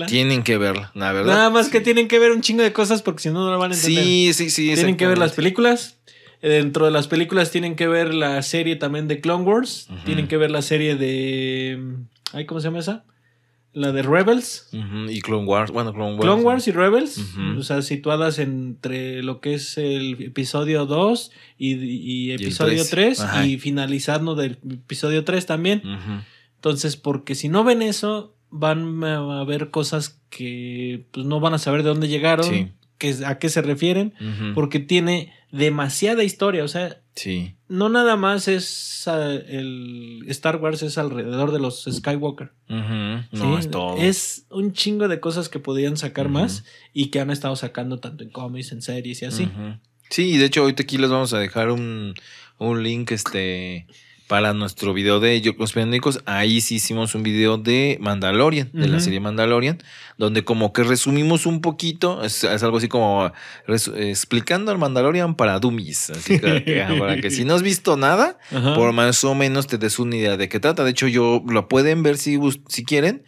tienen que verla, la verdad. Nada más que tienen que ver un chingo de cosas porque si no, no la van a entender. Sí, sí, sí. Tienen que ver las películas. Eh, dentro de las películas tienen que ver la serie también de Clone Wars. Tienen que ver la serie de. Mm, ¿Cómo se llama esa? la de Rebels. Y Clone Wars. Bueno, Clone Wars. Clone Wars y Rebels. O sea, situadas entre lo que es el episodio 2 y, episodio 3. y finalizando del episodio 3 también. Entonces, porque si no ven eso, van a ver cosas que pues, no van a saber de dónde llegaron. Que, a qué se refieren. Porque tiene demasiada historia. O sea. Sí no nada más es el Star Wars es alrededor de los Skywalker. No, es todo. Es un chingo de cosas que podían sacar más y que han estado sacando tanto en cómics, en series y así. Sí, de hecho, ahorita aquí les vamos a dejar un, un link este para nuestro video de Yo Conspiranoicos, ahí sí hicimos un video de Mandalorian, de la serie Mandalorian, donde como que resumimos un poquito, es, algo así como explicando al Mandalorian para dummies, así que, [laughs] para que si no has visto nada, por más o menos te des una idea de qué trata. De hecho, yo lo pueden ver si, si quieren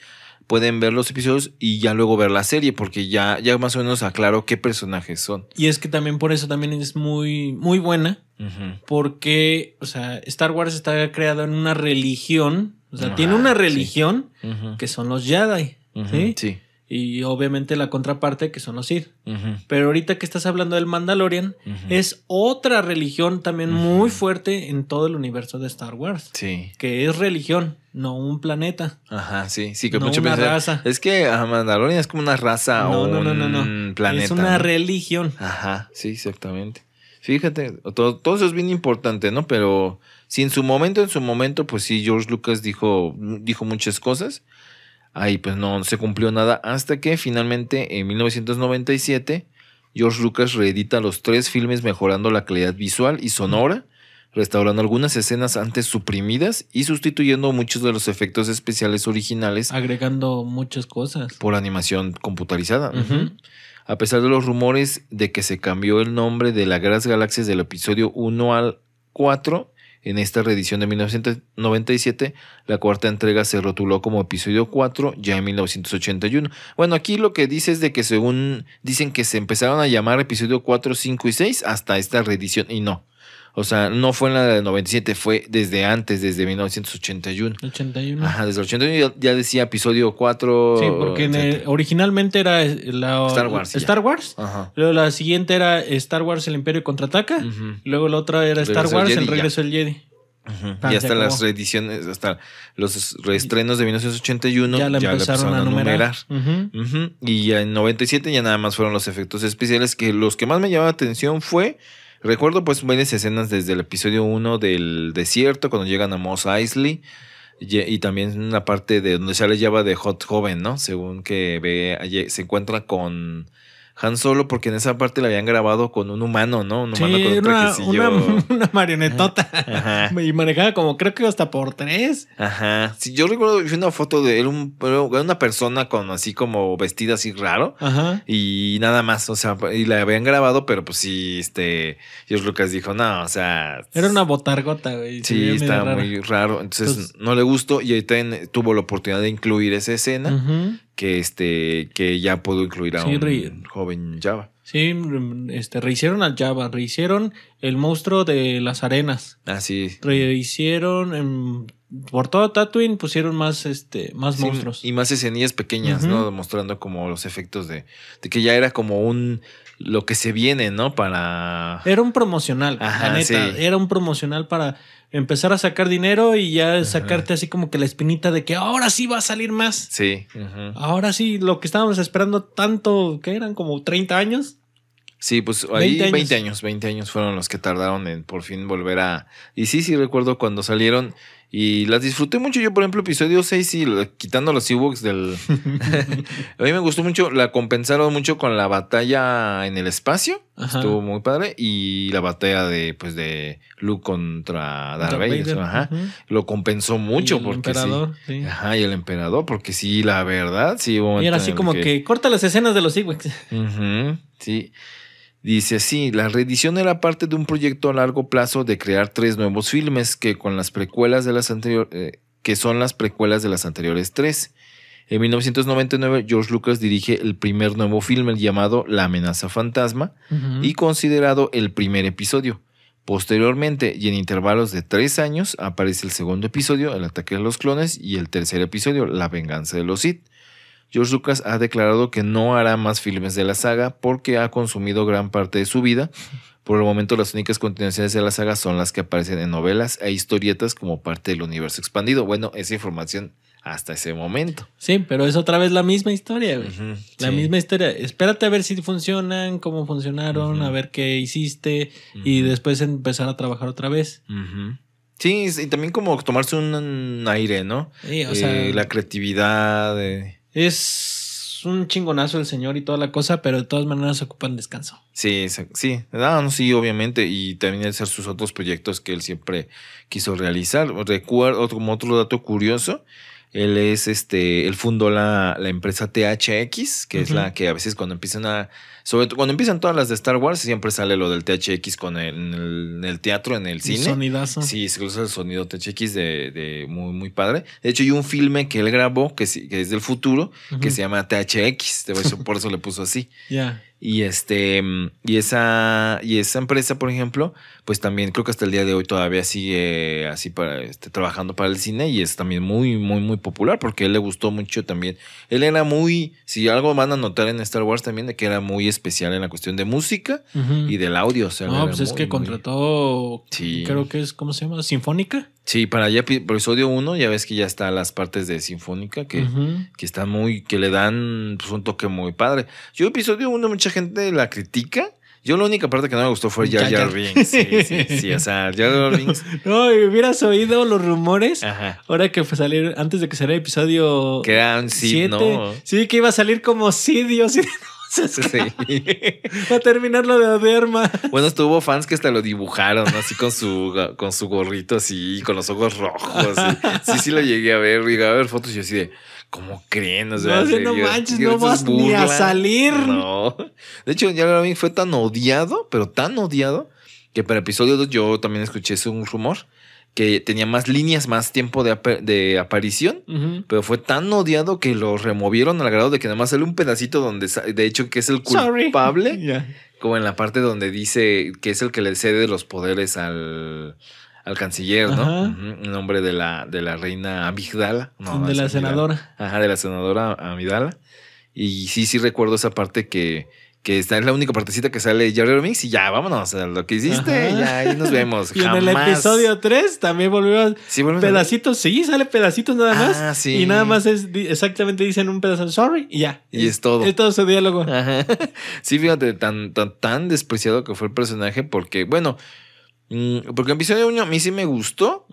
pueden ver los episodios y ya luego ver la serie, porque ya, ya más o menos aclaro qué personajes son. Y es que también por eso también es muy, muy buena, porque, o sea, Star Wars está creado en una religión, o sea, tiene una religión que son los Jedi, ¿sí? Sí y obviamente la contraparte que son los Sith. Pero ahorita que estás hablando del Mandalorian, es otra religión también muy fuerte en todo el universo de Star Wars. Sí. Que es religión, no un planeta. Ajá, sí, sí, que mucho una Es que Mandalorian es como una raza no, o no, no, no, no. planeta. Es una religión. Ajá, sí, exactamente. Fíjate, todo, eso es bien importante, ¿no? Pero si en su momento, en su momento, pues sí, George Lucas dijo, dijo muchas cosas ahí pues no, se cumplió nada hasta que finalmente en 1997 George Lucas reedita los tres filmes mejorando la calidad visual y sonora, restaurando algunas escenas antes suprimidas y sustituyendo muchos de los efectos especiales originales. Agregando muchas cosas. Por animación computarizada. A pesar de los rumores de que se cambió el nombre de las Gras Galaxias del episodio 1 al 4, en esta reedición de 1997, la cuarta entrega se rotuló como episodio 4 ya en 1981. Bueno, aquí lo que dice es de que según dicen que se empezaron a llamar episodio 4, 5 y 6 hasta esta reedición y no. O sea, no fue en la de 97, fue desde antes, desde 1981. 81. Ajá, desde el 81 ya, decía episodio 4. Sí, porque originalmente era eh, la, Star Wars. Star Wars. Ajá. Luego la siguiente era Star Wars, el Imperio contraataca. Luego la otra era Star Wars, el, regreso del Jedi. Ah, y hasta las reediciones, hasta los reestrenos de 1981 ya la, empezaron, a numerar. Y ya en 97 ya nada más fueron los efectos especiales que los que más me llamaba atención fue Recuerdo pues varias escenas desde el episodio 1 del desierto, cuando llegan a Moss Isley, Y, también una parte de donde sale Java de Hot Joven, ¿no? Según que ve, se encuentra con han Solo, porque en esa parte la habían grabado con un humano, ¿no? Un humano sí, con una, [laughs] marionetota. Y manejaba como creo que hasta por tres. Ajá. Sí, yo recuerdo vi una foto de él, un, una persona con así como vestida así raro. Ajá. Y nada más. O sea, y la habían grabado, pero pues sí, este. George Lucas dijo, no, o sea. Era una botargota, güey. Sí, estaba muy raro. Entonces, pues no le gustó. Y ahí ahorita tuvo la oportunidad de incluir esa escena. Ajá que, este, que ya pudo incluir a un joven Java. Sí, mm, este, rehicieron al Java, rehicieron el monstruo de las arenas. Ah, sí. Rehicieron en, em, por todo Tatooine pusieron más este más monstruos y más escenillas pequeñas, ¿no? Demostrando como los efectos de, de que ya era como un lo que se viene, ¿no? Para era un promocional, era un promocional para empezar a sacar dinero y ya sacarte así como que la espinita de que ahora sí va a salir más. Sí. Ahora sí, lo que estábamos esperando tanto, que eran como 30 años. Sí, pues ahí 20 años, 20 años fueron los que tardaron en por fin volver a... Y sí, sí recuerdo cuando salieron, y las disfruté mucho. Yo, por ejemplo, episodio 6, quitando los Ewoks del. [laughs] [laughs] a mí me gustó mucho. La compensaron mucho con la batalla en el espacio. Estuvo muy padre. Y la batalla de, pues, de Luke contra Darth, Ajá. Lo compensó mucho. el porque emperador. Sí. Ajá, y el emperador. Porque sí, la verdad, sí. y era así como que... corta las escenas de los Ewoks. Uh sí. Dice así, la reedición era parte de un proyecto a largo plazo de crear tres nuevos filmes que, con las precuelas de las anteriores, eh, que son las precuelas de las anteriores tres. En 1999, George Lucas dirige el primer nuevo filme llamado La amenaza fantasma y considerado el primer episodio. Posteriormente, y en intervalos de tres años, aparece el segundo episodio, El ataque de los clones, y el tercer episodio, La venganza de los Sith. George Lucas ha declarado que no hará más filmes de la saga porque ha consumido gran parte de su vida. Por el momento las únicas continuaciones de la saga son las que aparecen en novelas e historietas como parte del universo expandido. Bueno, esa información hasta ese momento. Sí, pero es otra vez la misma historia, la misma historia. Espérate a ver si funcionan, cómo funcionaron, a ver qué hiciste y después empezar a trabajar otra vez. Sí, y también como tomarse un aire, ¿no? Sí, o eh, la creatividad. Eh, es un chingonazo el señor y toda la cosa, pero de todas maneras se ocupan descanso. Sí, sí, ah, sí, obviamente, y también hacer sus otros proyectos que él siempre quiso realizar. Recuerdo como otro dato curioso él es este, él fundó la, empresa THX, que es la que a veces cuando empiezan a, sobre todo cuando empiezan todas las de Star Wars, siempre sale lo del THX con el, en, el, teatro, en el cine. Sonidazo. Sí, se usa el sonido THX de, muy, muy padre. De hecho, hay un filme que él grabó que, que es del futuro, que se llama THX, por eso, por le puso así. Ya. Y, este, mm, y, esa, y esa empresa, por ejemplo, pues también creo que hasta el día de hoy todavía sigue así para, este, trabajando para el cine y es también muy, muy, muy popular porque a él le gustó mucho también. Él era muy, si algo van a notar en Star Wars también, de que era muy especial en la cuestión de música y del audio. no, pues es que contrató, creo que es, ¿cómo se llama? Sinfónica. Sí, para ya episodio 1 ya ves que ya está las partes de Sinfónica que, que están muy, que le dan pues, un toque muy padre. Yo episodio 1 mucha gente la critica. Yo la única parte que no me gustó fue Jar Jar Sí, sí, [laughs] sí, o sea, Jar Jar [laughs] No, hubieras oído los rumores ahora que fue salir, antes de que saliera episodio... Que Sí, que iba a salir como Sidio. Sí, a Sí. lo a terminarlo de odiar Bueno, estuvo fans que hasta lo dibujaron, así con su, con su gorrito, así, con los ojos rojos. Sí, sí, lo llegué a ver. Llegué a ver fotos y así de. ¿Cómo creen? no, no manches, no vas ni a salir. No. De hecho, ya fue tan odiado, pero tan odiado, que para episodio 2 yo también escuché ese un rumor que tenía más líneas, más tiempo de, aparición, pero fue tan odiado que lo removieron al grado de que nada más sale un pedacito donde, de hecho, que es el culpable, [laughs] como en la parte donde dice que es el que le cede los poderes al, al canciller, ¿no? nombre de la, de la reina Amigdala. de la senadora. Ajá, de la senadora Amigdala. Y sí, sí recuerdo esa parte que que esta es la única partecita que sale Jerry Mix y ya, vámonos a lo que hiciste, ya ahí nos vemos. [laughs] y en el episodio 3 también volvemos, sí, pedacitos, sí, sale pedacitos nada más. Ah, sí. Y nada más es exactamente dicen un pedazo, sorry, y ya. Y es, todo. Es todo su diálogo. Ajá. Sí, fíjate, tan, tan, despreciado que fue el personaje porque, bueno, mm, porque en episodio 1 a mí sí me gustó.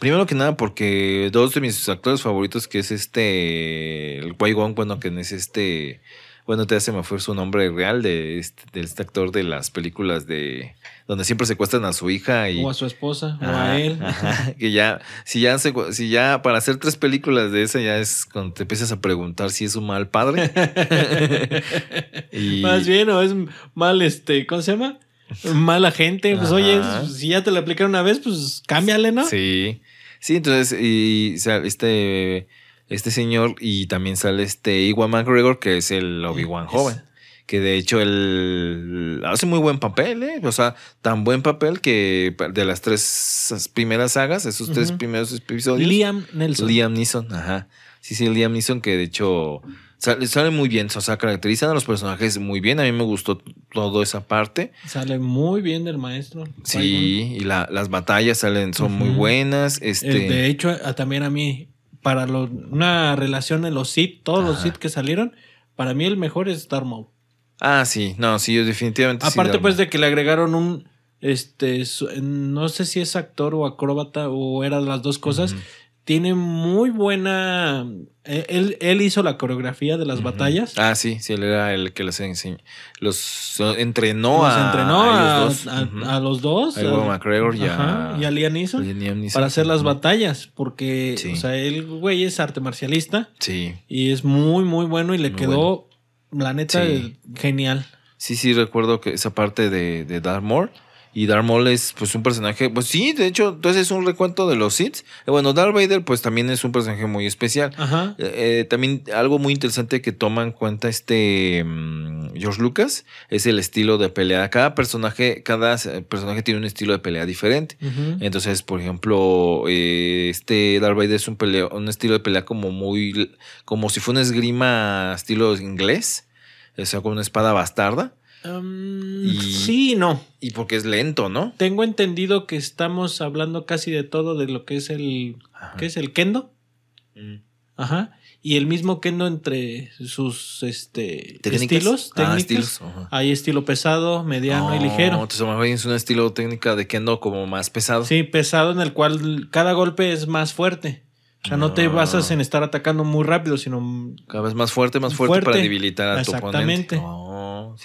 Primero que nada, porque dos de mis actores favoritos, que es este. El Wai cuando bueno, que es este. Bueno, te hace me fue su nombre real este, de este, actor de las películas de donde siempre secuestran a su hija y o a su esposa o a él. [laughs] que ya si ya si ya para hacer tres películas de esa ya es cuando te empiezas a preguntar si es un mal padre. [laughs] Más bien o es mal este, ¿cómo se llama? Mala gente, pues oye, si ya te la aplicaron una vez, pues cámbiale, ¿no? Sí. Sí, entonces y o sea, este este señor y también sale este Iwan McGregor, que es el Obi-Wan joven. Que de hecho él hace muy buen papel, ¿eh? O sea, tan buen papel que de las tres primeras sagas, esos tres primeros episodios. Liam Nelson. Liam Neeson, ajá. Sí, sí, Liam Neeson, que de hecho sale, muy bien, o sea, caracterizan a los personajes muy bien. A mí me gustó toda esa parte. Sale muy bien del maestro. Sí, y la, las batallas salen, son muy buenas. Eh, este... De hecho, también a mí para una relación de los Sith, todos los Sith que salieron, para mí el mejor es Star Maul. Ah, sí, no, sí, yo definitivamente. Aparte, pues, de que le agregaron un. Este, no sé si es actor o acróbata o eran las dos cosas, tiene muy buena. Eh, él, hizo la coreografía de las batallas. Ah, sí, sí, él era el que les enseñó. Los eh, entrenó, los a, entrenó a, los dos. A, los McGregor y, y a, Liam Neeson. Para hacer las batallas, porque, o sea, el güey es arte marcialista. Sí. Y es muy, muy bueno y le quedó, la neta, genial. Sí, sí, recuerdo que esa parte de, de Maul. Y Darth Maul es pues un personaje, pues sí, de hecho, entonces es un recuento de los Sith. Eh, bueno, Darth Vader pues también es un personaje muy especial. Eh, eh, también algo muy interesante que toma en cuenta este mm, George Lucas es el estilo de pelea. Cada personaje, cada personaje tiene un estilo de pelea diferente. Entonces, por ejemplo, este Darth Vader es un, pelea, un estilo de pelea como muy, como si fuera una esgrima estilo inglés. O sea, con una espada bastarda. Em, y, sí, no. Y porque es lento, ¿no? Tengo entendido que estamos hablando casi de todo de lo que es el. es el kendo? Mm. Ajá. Y el mismo kendo entre sus este, estilos. Ah, Hay estilo pesado, mediano y ligero. No, te más bien es un estilo técnica de kendo como más pesado. Sí, pesado en el cual cada golpe es más fuerte. O sea, no, te basas en estar atacando muy rápido, sino cada vez más fuerte, más fuerte, para debilitar a tu oponente. Exactamente. Oh,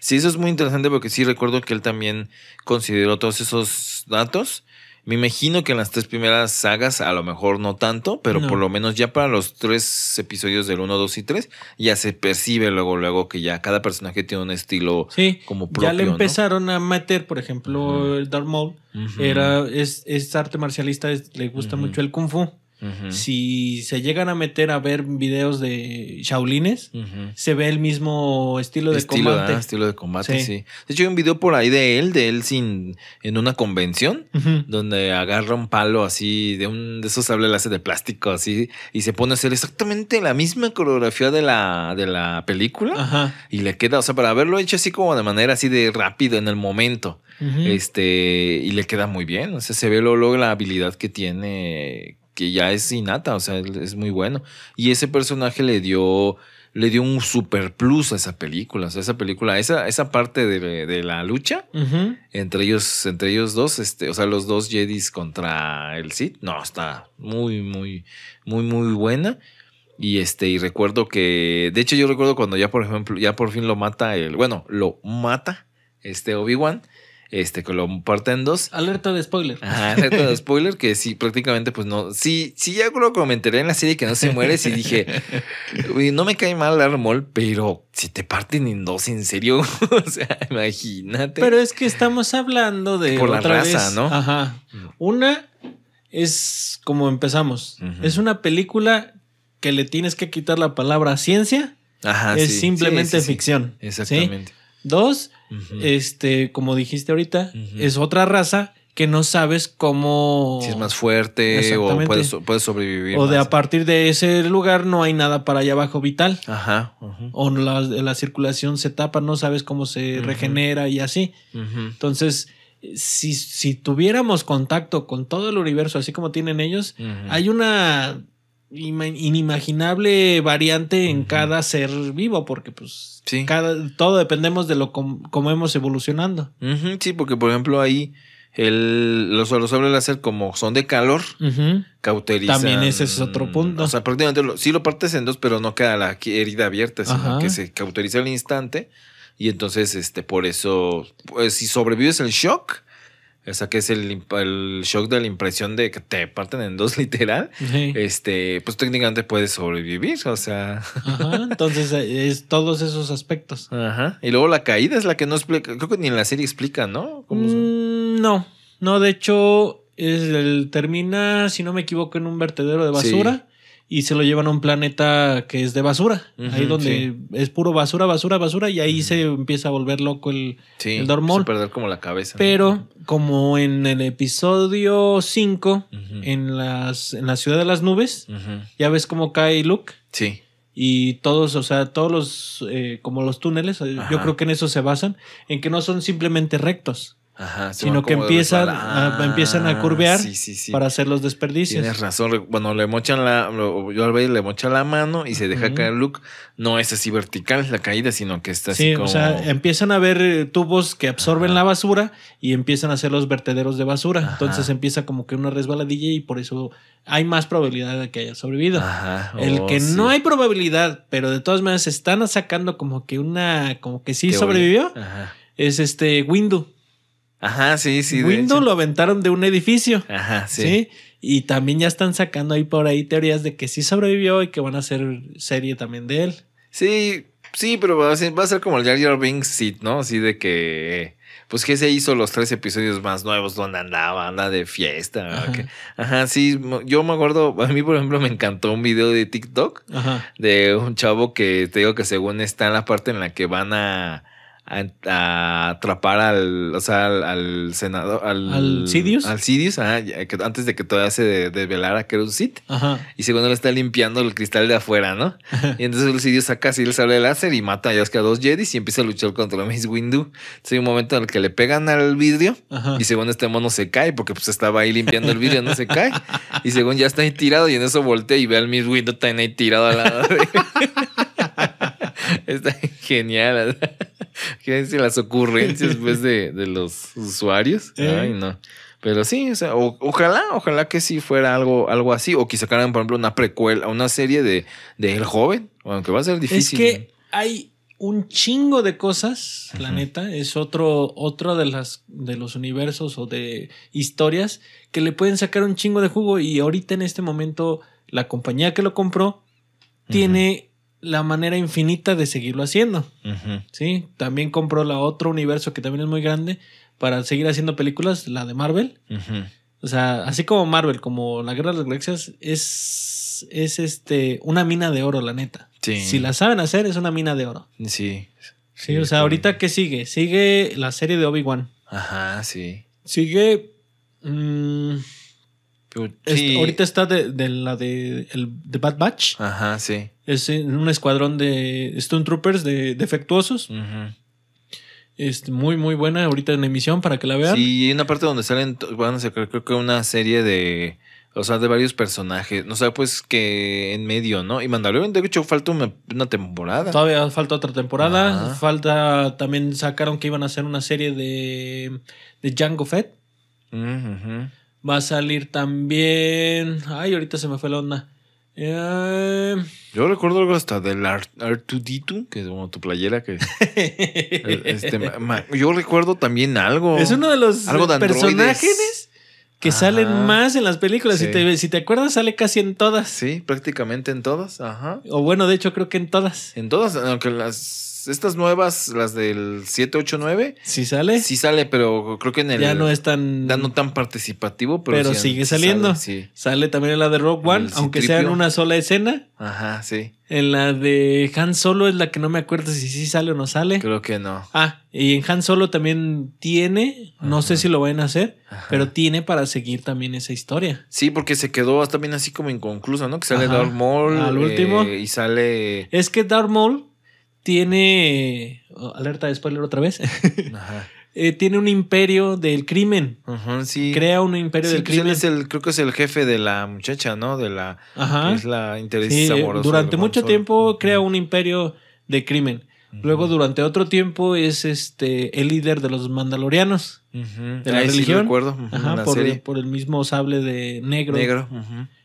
sí, eso es muy interesante porque sí recuerdo que él también consideró todos esos datos. Me imagino que en las tres primeras sagas a lo mejor no tanto, pero por lo menos ya para los tres episodios del 1, 2 y 3 ya se percibe luego luego que ya cada personaje tiene un estilo como propio. Ya le empezaron a meter, por ejemplo, el Darth Maul era es, es, arte marcialista, le gusta mucho el kung fu. Si se llegan a meter a ver videos de Shaolines, se ve el mismo estilo de estilo, combate. Ah, estilo de combate, sí. De hecho, hay un video por ahí de él, de él sin en una convención, donde agarra un palo así de un de esos láser de plástico así y se pone a hacer exactamente la misma coreografía de la, de la película y le queda, o sea, para haberlo hecho así como de manera así de rápido en el momento. Este, y le queda muy bien. O sea, se ve luego, luego la habilidad que tiene que ya es innata, o sea, es muy bueno. Y ese personaje le dio, le dio un super plus a esa película, o sea, esa película, esa, esa parte de, la lucha entre, ellos, entre ellos dos, este, o sea, los dos Jedis contra el Sith, no, está muy, muy, muy, muy buena. Y este, y recuerdo que, de hecho yo recuerdo cuando ya por ejemplo, ya por fin lo mata el, bueno, lo mata este Obi-Wan este, que lo parten en dos. Alerta de spoiler. alerta de spoiler, que sí, prácticamente, pues no. Sí, sí, ya lo enteré en la serie que no se muere, Y dije, no me cae mal Armol, pero si te parten en dos, en serio, [laughs] o sea, imagínate. Pero es que estamos hablando de. Por la raza, ¿no? Ajá. Mm. Una es como empezamos. Es una película que le tienes que quitar la palabra ciencia. Ajá, es simplemente ficción. Exactamente. Dos, este, como dijiste ahorita, es otra raza que no sabes cómo. Si es más fuerte o puedes, sobrevivir. O de a partir de ese lugar no hay nada para allá abajo vital. Ajá. O la, la, circulación se tapa, no sabes cómo se regenera y así. Entonces, si, si, tuviéramos contacto con todo el universo, así como tienen ellos, hay una inimaginable variante en cada ser vivo, porque pues cada, todo dependemos de lo como hemos evolucionando. sí, porque por ejemplo ahí el, los aerosoles láser como son de calor, uh También ese es otro punto. O sea, prácticamente lo, sí lo partes en dos, pero no queda la herida abierta, sino que se cauteriza al instante. Y entonces, este, por eso, pues, si sobrevives el shock, o sea, que es el, shock de la impresión de que te parten en dos [laughs] literal. Este, pues técnicamente puedes sobrevivir, o sea. entonces eh, es todos esos aspectos. Ajá. Y luego la caída es la que no explica, creo que ni en la serie explica, ¿no? Mm, no, no, de hecho es termina, si no me equivoco, en un vertedero de basura y se lo llevan a un planeta que es de basura. ahí donde es puro basura, basura, basura, y ahí se empieza a volver loco el, sí, el perder como la cabeza. Pero como en el episodio 5, en, las, en la ciudad de las nubes, ya ves cómo cae Luke. Sí. Y todos, o sea, todos los, eh, como los túneles, eh, yo creo que en eso se basan, en que no son simplemente rectos, sino que empiezan a, empiezan a ah, curvear para hacer los desperdicios. Tienes razón. Bueno, le mochan la. Yo le mocha la mano y se deja caer el caer No es así vertical la caída, sino que está así. como... o sea, empiezan a ver eh, tubos que absorben la basura y empiezan a hacer los vertederos de basura. Entonces empieza como que una resbaladilla y por eso hay más probabilidad de que haya sobrevivido. El oh, que no hay probabilidad, pero de todas maneras están sacando como que una. como que sí sobrevivió, es este Windu. Ajá, sí, sí. Windows lo aventaron de un edificio. Ajá, sí. sí. Y también ya están sacando ahí por ahí teorías de que sí sobrevivió y que van a hacer serie también de él. Sí, sí, pero va a ser, como el Jar Jar ¿no? Así de que pues que se hizo los tres episodios más nuevos donde andaba, anda de fiesta. Ajá. sí, yo me acuerdo, a mí por ejemplo me encantó un video de TikTok de un chavo que te digo que según está en la parte en la que van a a, atrapar al, o sea, al, senador, al, al Sidious, antes de que todavía se desvelara que era un Sith. Y según él está limpiando el cristal de afuera, ¿no? [laughs] Y entonces el Sidious saca así el láser y mata ya es que a dos Jedi y empieza a luchar contra Miss Windu. Entonces hay un momento en el que le pegan al vidrio y según este mono se cae porque pues estaba ahí limpiando el vidrio, no se cae. [laughs] Y según ya está ahí tirado y en eso voltea y ve al Miss Windu también ahí tirado al lado [laughs] está genial es? [laughs] las ocurrencias [laughs] de, los usuarios. Eh. Ay, no. Pero sí, ojalá, ojalá que sí fuera algo, algo así. O que sacaran, por ejemplo, una precuela, una serie de, de El Joven. Aunque va a ser difícil. Es que ¿eh? hay un chingo de cosas, la neta. Es otro, otro de, las, de los universos o de historias que le pueden sacar un chingo de jugo. Y ahorita en este momento, la compañía que lo compró tiene la manera infinita de seguirlo haciendo. Sí, también compró la otro universo que también es muy grande para seguir haciendo películas, la de Marvel. O sea, así como Marvel, como la Guerra de las Galaxias, es, es este, una mina de oro, la neta. Si la saben hacer, es una mina de oro. Sí. Sí, o sea, ahorita, ¿qué sigue? Sigue la serie de Obi-Wan. Ajá, sí. Sigue. Mmm, ahorita está de, la de, el, de, Bad Batch. Ajá, sí. Es un escuadrón de Stone Troopers de defectuosos. Es este, muy, muy buena ahorita en emisión para que la vean. y una parte donde salen, sacar creo que una serie de, o sea, de varios personajes. No sé, pues que en medio, ¿no? Y Mandalorian, de hecho, falta una, temporada. Todavía falta otra temporada. Falta, también sacaron que iban a hacer una serie de, de Django Fett. ajá Va a salir también. Ay, ahorita se me fue la onda. Eh, yo recuerdo algo hasta del Artudito que es como tu playera que. [laughs] Este, yo recuerdo también algo. Es uno de los personajes que salen más en las películas. Si, te, si te acuerdas, sale casi en todas. Sí, prácticamente en todas. Ajá. O bueno, de hecho, creo que en todas. En todas, aunque las estas nuevas, las del 789. Sí sale. Sí sale, pero creo que en el. Ya no es tan. Ya no tan participativo, pero. Pero sigue saliendo. Sale, sí. sale también en la de Rock One, aunque sea en una sola escena. Ajá, sí. En la de Han Solo es la que no me acuerdo si sí sale o no sale. Creo que no. Ah, y en Han Solo también tiene, no sé si lo vayan a hacer, pero tiene para seguir también esa historia. Sí, porque se quedó también así como inconclusa, ¿no? Que sale Darth Maul. Al último. Eh, y sale. Es que Darth Maul tiene. Oh, alerta de spoiler otra vez. [laughs] Eh, tiene un imperio del crimen. Crea un imperio del pues crimen. es el, creo que es el jefe de la muchacha, ¿no? De la. Ajá. Es la Durante mucho tiempo crea un imperio de crimen. Luego, durante otro tiempo, es este el líder de los mandalorianos. De la religión. Ajá, por, por, el mismo sable de negro. Negro.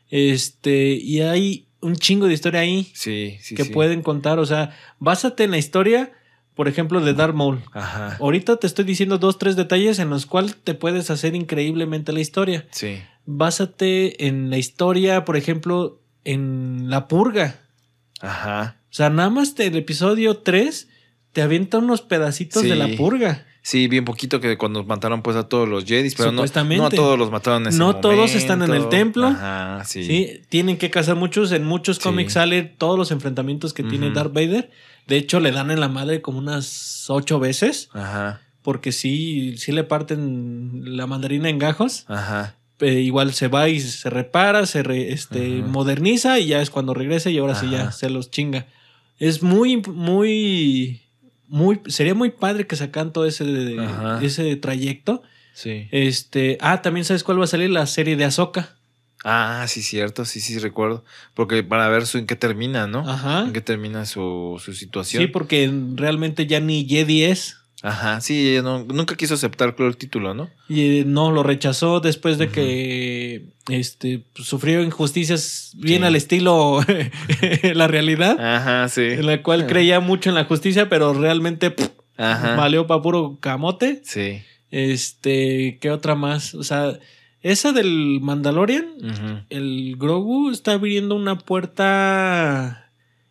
Este. Y hay un chingo de historia ahí. Sí, Que pueden contar. O sea, básate en la historia, por ejemplo, de Darth Maul. Ajá. Ahorita te estoy diciendo dos, tres detalles en los cuales te puedes hacer increíblemente la historia. Sí. Básate en la historia, por ejemplo, en La Purga. Ajá. O sea, nada más el episodio 3 te avienta unos pedacitos de La Purga sí, bien poquito que cuando mataron pues a todos los Jedi, pero no, a todos los mataron en ese No todos están en el templo. Ajá, sí. sí. Tienen que cazar muchos. En muchos cómics salen sale todos los enfrentamientos que tiene Darth Vader. De hecho, le dan en la madre como unas ocho veces. Ajá. Porque sí, sí le parten la mandarina en gajos. Ajá. igual se va y se repara, se este, moderniza y ya es cuando regresa y ahora sí ya se los chinga. Es muy, muy muy, sería muy padre que sacan todo ese, ese trayecto. Sí. Este, ah, también sabes cuál va a salir la serie de Azoka. Ah, sí, cierto, sí, sí, recuerdo. Porque para ver en qué termina, ¿no? Ajá. En qué termina su, su situación. Sí, porque realmente ya ni Jedi es. Ajá, sí, no, nunca quiso aceptar el título, ¿no? Y eh, no, lo rechazó después de que este, pues, sufrió injusticias bien al estilo [laughs] la realidad. Ajá, sí. En la cual creía mucho en la justicia, pero realmente valió para puro camote. Sí. Este, ¿qué otra más? O sea, esa del Mandalorian, el Grogu está abriendo una puerta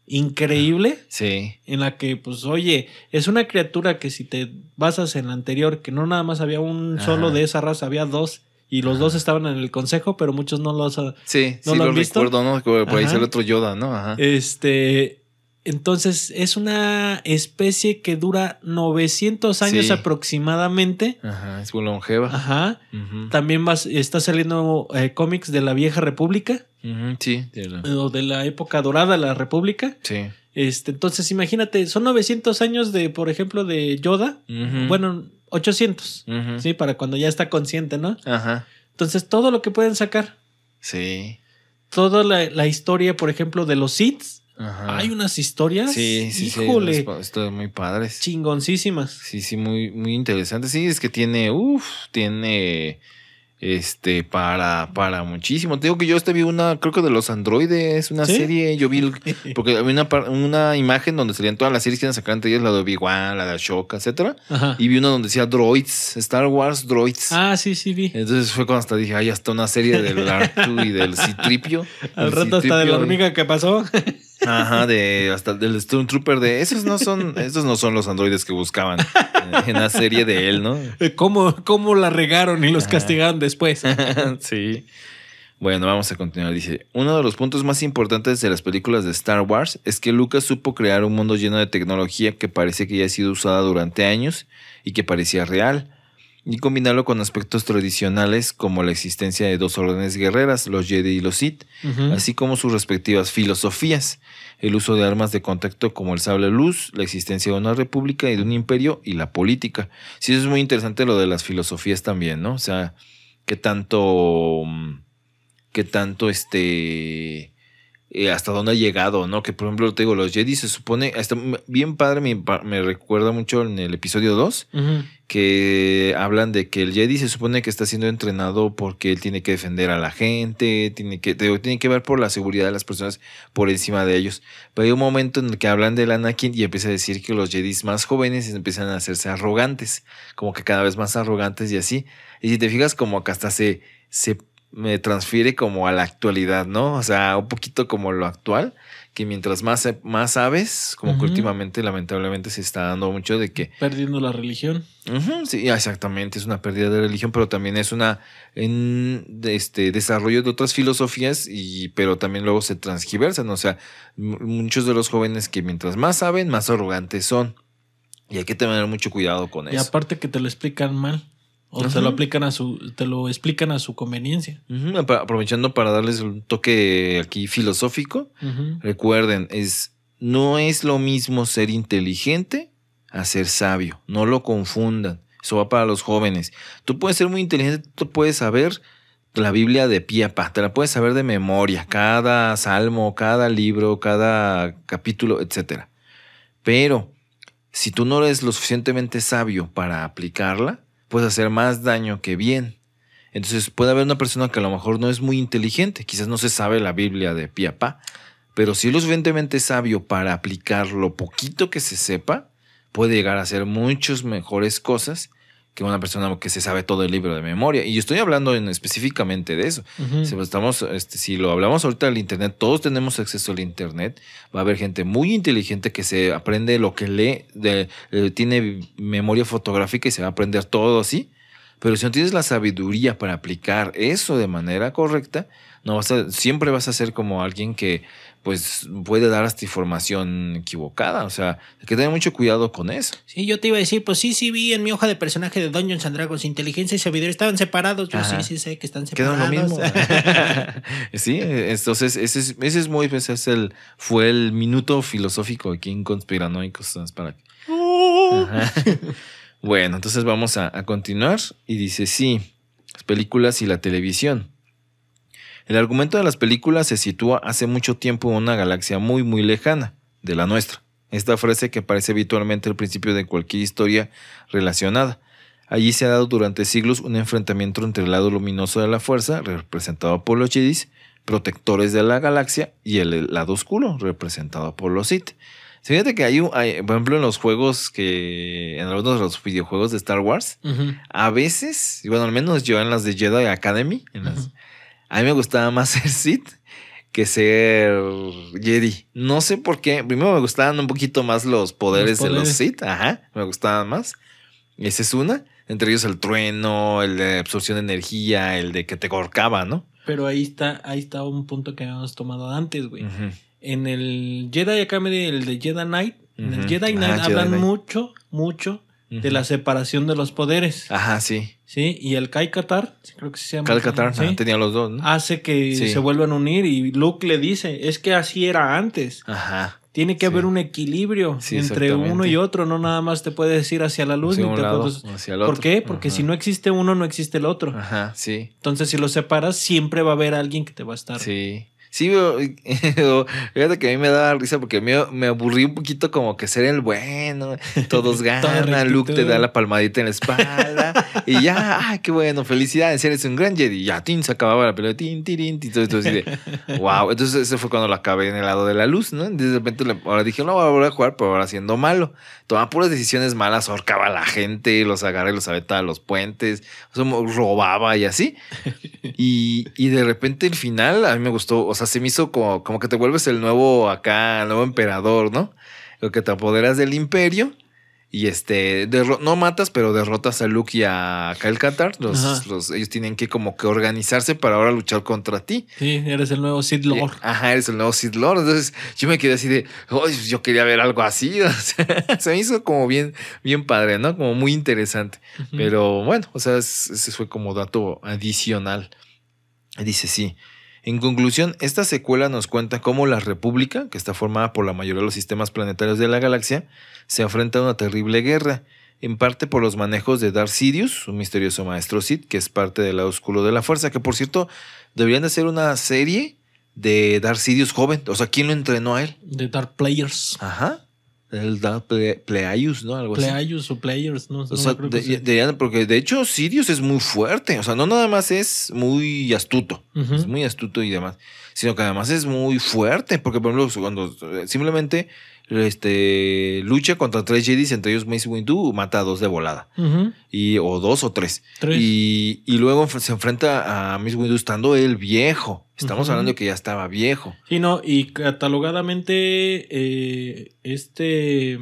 increíble. Sí. En la que, pues, oye, es una criatura que si te basas en la anterior, que no nada más había un solo de esa raza, había dos. Y los dos estaban en el consejo, pero muchos no los, sí, no sí, lo, recuerdo, ¿no? Por ahí otro Yoda, ¿no? Ajá. Este, entonces es una especie que dura 900 años aproximadamente. Ajá, es muy longeva. Ajá. También más está saliendo eh, cómics de la vieja república. Sí, de o de la época dorada de la república. Sí. Este, entonces imagínate, son 900 años de, por ejemplo, de Yoda. Bueno, 800. Sí, para cuando ya está consciente, ¿no? Ajá. Entonces todo lo que pueden sacar. Sí. Toda la, historia, por ejemplo, de los Sith hay unas historias. Sí, híjole, sí. muy padres. Chingoncísimas. Sí, sí, muy, muy interesante. Sí, es que tiene, uff, tiene este para para muchísimo. Te digo que yo este vi una, creo que de los androides, una serie, yo vi [laughs] porque había una, una imagen donde salían todas las series que iban Entre ellas, la de Obi-Wan, la de Ashoka, etcétera, y vi una donde decía Droids, Star Wars Droids. Ah, sí, sí vi. Entonces fue cuando hasta dije, "Ay, hasta una serie del Artu y del Citripio." [laughs] Al rato hasta de la hormiga que pasó. [laughs] Ajá, de hasta del Stormtrooper de esos no son, esos no son los androides que buscaban en la serie de él, ¿no? Eh, ¿Cómo, la regaron y los castigaron después? [laughs] sí. Bueno, vamos a continuar. Dice, uno de los puntos más importantes de las películas de Star Wars es que Lucas supo crear un mundo lleno de tecnología que parece que ya ha sido usada durante años y que parecía real y combinarlo con aspectos tradicionales como la existencia de dos órdenes guerreras, los Jedi y los Sith, así como sus respectivas filosofías, el uso de armas de contacto como el sable luz, la existencia de una república y de un imperio y la política. Sí, eso es muy interesante lo de las filosofías también, ¿no? O sea, qué tanto mm, qué tanto este eh, hasta dónde ha llegado, ¿no? Que por ejemplo, te los Jedi se supone, bien padre, me, recuerda mucho en el episodio 2, que hablan de que el Jedi se supone que está siendo entrenado porque él tiene que defender a la gente, tiene que, tiene que ver por la seguridad de las personas por encima de ellos. Pero hay un momento en el que hablan del Anakin y empieza a decir que los Jedi más jóvenes empiezan a hacerse arrogantes, como que cada vez más arrogantes y así. Y si te fijas, como acá hasta se, se me transfiere como a la actualidad, ¿no? O sea, un poquito como lo actual, que mientras más, más sabes, como que últimamente lamentablemente se está dando mucho de que... Perdiendo la religión. sí, ah, exactamente, es una pérdida de religión, pero también es una en, este desarrollo de otras filosofías, y, pero también luego se transgiversan, o sea, muchos de los jóvenes que mientras más saben, más arrogantes son. Y hay que tener mucho cuidado con eso. Y aparte que te lo explican mal. O lo aplican a su, te lo explican a su conveniencia. Aprovechando para darles un toque aquí filosófico, recuerden, es, no es lo mismo ser inteligente a ser sabio. No lo confundan. Eso va para los jóvenes. Tú puedes ser muy inteligente, tú puedes saber la Biblia de pie te la puedes saber de memoria, cada salmo, cada libro, cada capítulo, etc. Pero si tú no eres lo suficientemente sabio para aplicarla, puede hacer más daño que bien. Entonces puede haber una persona que a lo mejor no es muy inteligente, quizás no se sabe la Biblia de pie a pero si es lo suficientemente sabio para aplicar lo poquito que se sepa, puede llegar a hacer muchas mejores cosas que una persona que se sabe todo el libro de memoria. Y yo estoy hablando específicamente de eso. si, pues, este, si lo hablamos ahorita del Internet, todos tenemos acceso al Internet. Va a haber gente muy inteligente que se aprende lo que lee, eh, tiene memoria fotográfica y se va a aprender todo así. Pero si no tienes la sabiduría para aplicar eso de manera correcta, no vas a, siempre vas a ser como alguien que pues puede dar hasta información equivocada. O sea, hay que tener mucho cuidado con eso. Sí, yo te iba a decir, pues sí, sí vi en mi hoja de personaje de Dungeons and Dragons, inteligencia y sabiduría, estaban separados. Yo sí, sí sé que están separados. Quedan lo mismo. [laughs] [laughs] sí, entonces ese es, ese es muy, ese pues, es el, fue el minuto filosófico aquí en Conspiranoicos. Para... [laughs] bueno, entonces vamos a, a continuar. Y dice, sí, las películas y la televisión. El argumento de las películas se sitúa hace mucho tiempo en una galaxia muy muy lejana, de la nuestra. Esta frase que aparece habitualmente al principio de cualquier historia relacionada. Allí se ha dado durante siglos un enfrentamiento entre el lado luminoso de la fuerza, representado por los Jedi, protectores de la galaxia, y el lado oscuro, representado por los Sith. Fíjate que hay, por ejemplo, en los juegos que. En algunos de los videojuegos de Star Wars, a veces, bueno, al menos yo en las de Jedi Academy, en las, a mí me gustaba más [laughs] ser Sith que ser Jedi. No sé por qué. Primero me gustaban un poquito más los poderes, de los Sith. Ajá, me gustaban más. Esa es una. Entre ellos el trueno, el de absorción de energía, el de que te corcaba, ¿no? Pero ahí está, ahí está un punto que habíamos tomado antes, güey. En el Jedi Academy, el de Jedi Knight, en el Jedi Knight hablan mucho, mucho de la separación de los poderes. Ajá, sí. ¿sí? Y el Kai Qatar creo que se llama. Kai ah, tenía los dos, Hace que se vuelvan a unir y Luke le dice, es que así era antes. Ajá. Tiene que haber un equilibrio entre uno y otro, no nada más te puedes ir hacia la luz. Ni te puedes... hacia el otro. ¿Por qué? Porque si no existe uno, no existe el otro. Ajá, sí. Entonces, si lo separas, siempre va a haber alguien que te va a estar. Sí sí [laughs] fíjate que a mí me daba risa porque me, me aburrí un poquito como que ser el bueno, todos [laughs] ganan, Luke te da la palmadita en la espalda y ya, ay, qué bueno, felicidades, eres un gran Jedi. Ya, tin, se acababa la pelota, tin, todo, así de, wow. [laughs] Entonces, ese fue cuando lo acabé en el lado de la luz, ¿no? De repente, ahora dije, no, voy a volver a jugar, pero ahora siendo malo. Tomaba puras decisiones malas, ahorcaba a la gente, los agarré, los aventaba a los puentes, robaba y así. Y, y de repente, el final, a mí me gustó, o sea, se me hizo como, como que te vuelves el nuevo acá, el nuevo emperador, ¿no? Lo que te apoderas del imperio. Y este, no matas, pero derrotas a Luke y a Kyle Katar. Los, ellos tienen que como que organizarse para ahora luchar contra ti. Sí, eres el nuevo Sith Lord. ajá, eres el nuevo Sith Lord. Entonces yo me quedé así de, pues, yo quería ver algo así. [laughs] se me hizo como bien, bien padre, ¿no? Como muy interesante. Pero bueno, o sea, ese fue como dato adicional. Dice, sí. En conclusión, esta secuela nos cuenta cómo la República, que está formada por la mayoría de los sistemas planetarios de la galaxia, se enfrenta a una terrible guerra, en parte por los manejos de Darth Sidious, un misterioso maestro Sith que es parte del lado oscuro de la fuerza, que por cierto, deberían de hacer una serie de Darth Sidious joven, o sea, ¿quién lo entrenó a él? De Dark Players. Ajá. El da ¿no? Algo Pleius o Players, ¿no? porque de hecho Sirius es muy fuerte. O sea, no nada más es muy astuto. Es muy astuto y demás. Sino que además es muy fuerte. Porque, por ejemplo, cuando eh, simplemente este, lucha contra tres Jedi entre ellos Mace Windu, mata a dos de volada. y, o dos o tres. Y, luego se enfrenta a Mace Windu estando él viejo. Estamos hablando de que ya estaba viejo. Sí, no, y catalogadamente eh, este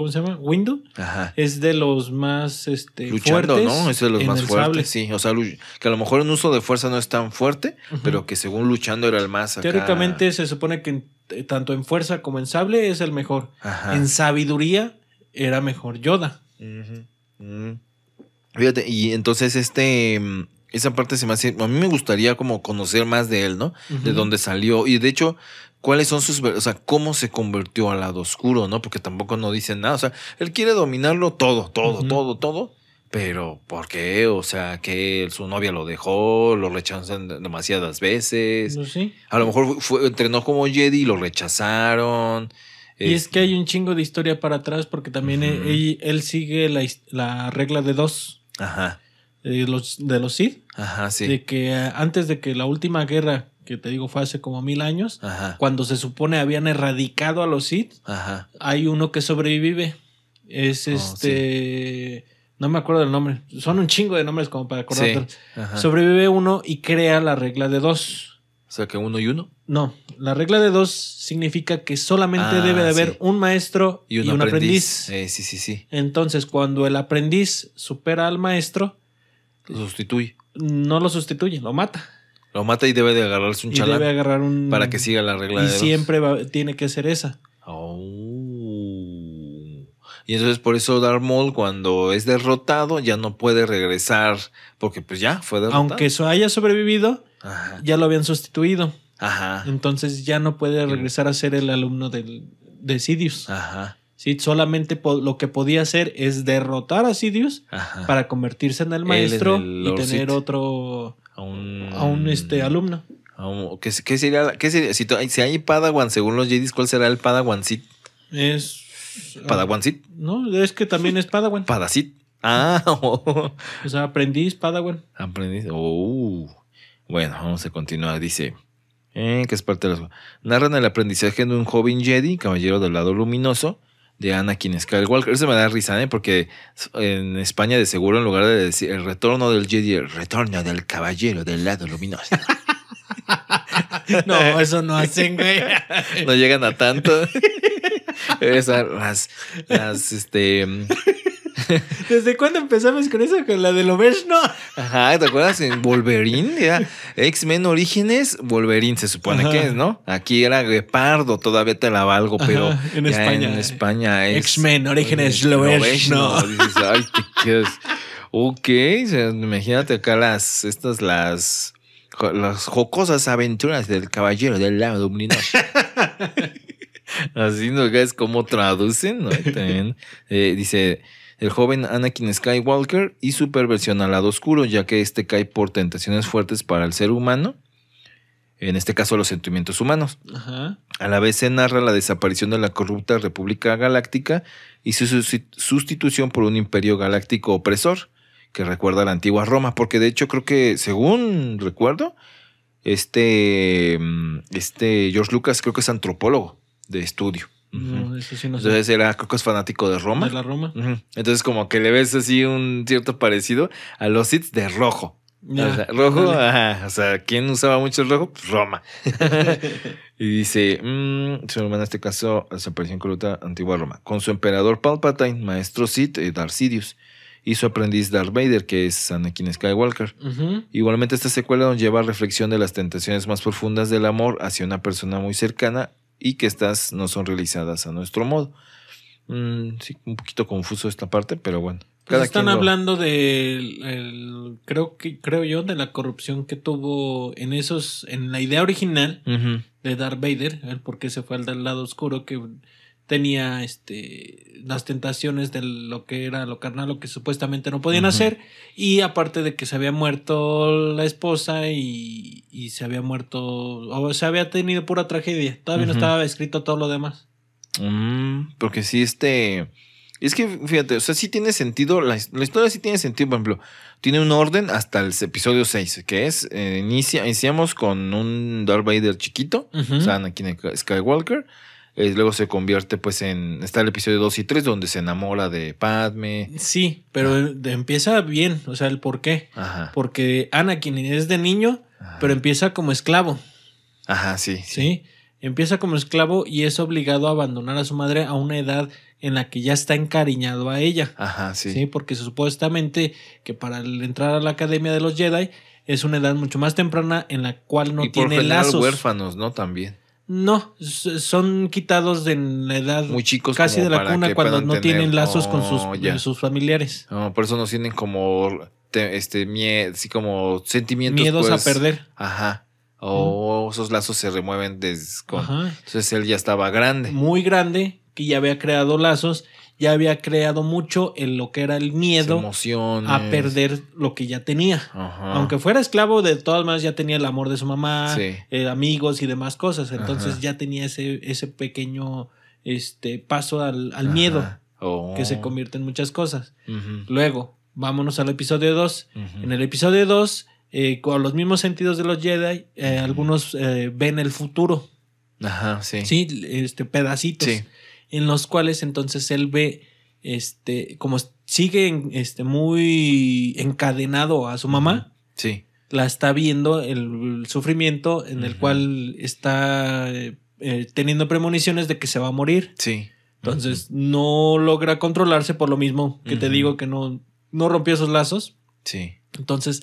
¿cómo se llama? Windu. Ajá. Es de los más este, Luchando, ¿no? Es de los más fuertes, sí. O sea, que a lo mejor en uso de fuerza no es tan fuerte, pero que según luchando era el más Teóricamente se supone que eh, tanto en fuerza como en sable es el mejor. Ajá. En sabiduría era mejor Yoda. Fíjate, y entonces este... Mm, esa parte se me hace... A mí me gustaría como conocer más de él, ¿no? De dónde salió. Y de hecho, cuáles son sus, o sea, cómo se convirtió al lado oscuro, ¿no? Porque tampoco no dicen nada, o sea, él quiere dominarlo todo, todo, todo, todo, pero ¿por qué? O sea, que su novia lo dejó, lo rechazan demasiadas veces. No, pues sé. A lo mejor entrenó como Jedi y lo rechazaron. Y es, que hay este un chingo de historia para atrás porque también él, sigue la, regla de dos. Ajá. De eh, los, de los Sith. Ajá, sí. De que eh, antes de que la última guerra que te digo fue hace como mil años, cuando se supone habían erradicado a los Sith, hay uno que sobrevive. Es oh, este. No me acuerdo el nombre. Son un chingo de nombres como para acordarte. Sobrevive uno y crea la regla de dos. O sea, que uno y uno. No, la regla de dos significa que solamente ah, debe de haber un maestro y un, aprendiz. Eh, sí, sí, sí. Entonces, cuando el aprendiz supera al maestro, lo sustituye. No lo sustituye, lo mata. Lo mata y debe de agarrarse un y Debe agarrar un. Para que siga la regla. Y siempre tiene que ser esa. Oh. Y entonces por eso Darth Maul cuando es derrotado ya no puede regresar porque pues ya fue derrotado. Aunque eso haya sobrevivido, ya lo habían sustituido. Ajá. Entonces ya no puede regresar a ser el alumno del, de Sidious. Ajá. Sí, solamente lo que podía hacer es derrotar a Sidious para convertirse en el maestro y tener otro a un, este, alumno. ¿qué, sería? Qué si, si, hay Padawan, según los jedi ¿cuál será el Padawan Cit? Es. Ah, ¿Padawan Cit. No, es que también es Padawan. Padacit. Ah, [laughs] oh. o sea, aprendiz Padawan. Aprendiz. Oh. Bueno, vamos a continuar. Dice. Eh, que es parte de los... Narran el aprendizaje de un joven Jedi, caballero del lado luminoso, de Anakin igual Eso me da risa, ¿eh? Porque en España de seguro en lugar de decir el retorno del Jedi, el retorno del caballero del lado luminoso. [laughs] no, eso no hacen, güey. [laughs] no llegan a tanto. [laughs] las este [laughs] ¿Desde cuándo empezamos con eso? Con la de Lovers, no. Ajá, ¿te acuerdas? En Wolverine, X-Men Orígenes, Wolverine se supone que es, ¿no? Aquí era Guepardo, todavía te la valgo, pero en España, en eh, España es. X-Men Orígenes, Lovers, no. Ok, imagínate acá las, estas, las, las jocosas aventuras del caballero del lado luminoso. [laughs] Así no es como traducen, ¿no? Eh, dice, el joven Anakin Skywalker y su perversión al lado oscuro, ya que este cae por tentaciones fuertes para el ser humano, en este caso los sentimientos humanos. A la vez se narra la desaparición de la corrupta República Galáctica y su sustitución por un imperio galáctico opresor que recuerda a la antigua Roma, porque de hecho creo que, según recuerdo, este, mm, este George Lucas creo que es antropólogo de estudio eso Entonces era Coco es fanático de Roma. De la Roma. Entonces como que le ves así un cierto parecido a los Sith de rojo. rojo, ajá, o sea, ¿quién usaba mucho el rojo? Pues, Roma. [laughs] y dice, mm, su hermana en este caso, desaparición cruta antigua Roma, con su emperador Palpatine, maestro Sith y eh, Darth Sidious, y su aprendiz Darth Vader, que es Anakin Skywalker. Igualmente esta secuela nos lleva a reflexión de las tentaciones más profundas del amor hacia una persona muy cercana y que estas no son realizadas a nuestro modo. Mm, sí, un poquito confuso esta parte, pero bueno. Pues están hablando de creo que creo yo de la corrupción que tuvo en esos en la idea original de Darth Vader, Porque por qué se fue al lado oscuro que tenía este las tentaciones de lo que era lo carnal, lo que supuestamente no podían hacer, y aparte de que se había muerto la esposa y, se había muerto, o se había tenido pura tragedia, todavía no estaba escrito todo lo demás. Mm, porque sí, este... Es que, fíjate, o sea, sí tiene sentido, la, historia sí tiene sentido, por ejemplo, tiene un orden hasta el episodio 6, que es, eh, iniciamos con un Darth Vader chiquito, o sea, Skywalker, luego se convierte pues en... Está el episodio 2 y 3 donde se enamora de Padme. Sí, pero ah. empieza bien, o sea, el por qué. Ajá. Porque Anakin es de niño, pero empieza como esclavo. Ajá, sí, sí. empieza como esclavo y es obligado a abandonar a su madre a una edad en la que ya está encariñado a ella. Ajá, sí. Sí, porque supuestamente que para entrar a la Academia de los Jedi es una edad mucho más temprana en la cual no y tiene por huérfanos, ¿no? También. No, son quitados de la edad casi de la cuna cuando no tienen lazos con oh, sus, familiares. por eso no tienen como este miedo, así como sentimientos. Miedos a pues. perder. Ajá. O esos lazos se remueven desde Entonces él ya estaba grande. Muy grande, que ya había creado lazos ya había creado mucho en lo que era el miedo a perder lo que ya tenía. Aunque fuera esclavo, de todas maneras ya tenía el amor de su mamá, eh, amigos y demás cosas. Entonces ya tenía ese, ese pequeño este, paso al, miedo oh. que se convierte en muchas cosas. Luego, vámonos al episodio 2. En el episodio 2, eh, con los mismos sentidos de los Jedi, eh, algunos ven el futuro. Ajá, sí. Sí, este, pedacitos. Sí en los cuales entonces él ve, este, como sigue este, muy encadenado a su mamá. Sí. La está viendo el, sufrimiento en el cual está eh, teniendo premoniciones de que se va a morir. Sí. Entonces no logra controlarse por lo mismo que te digo que no, no rompió esos lazos. Sí. Entonces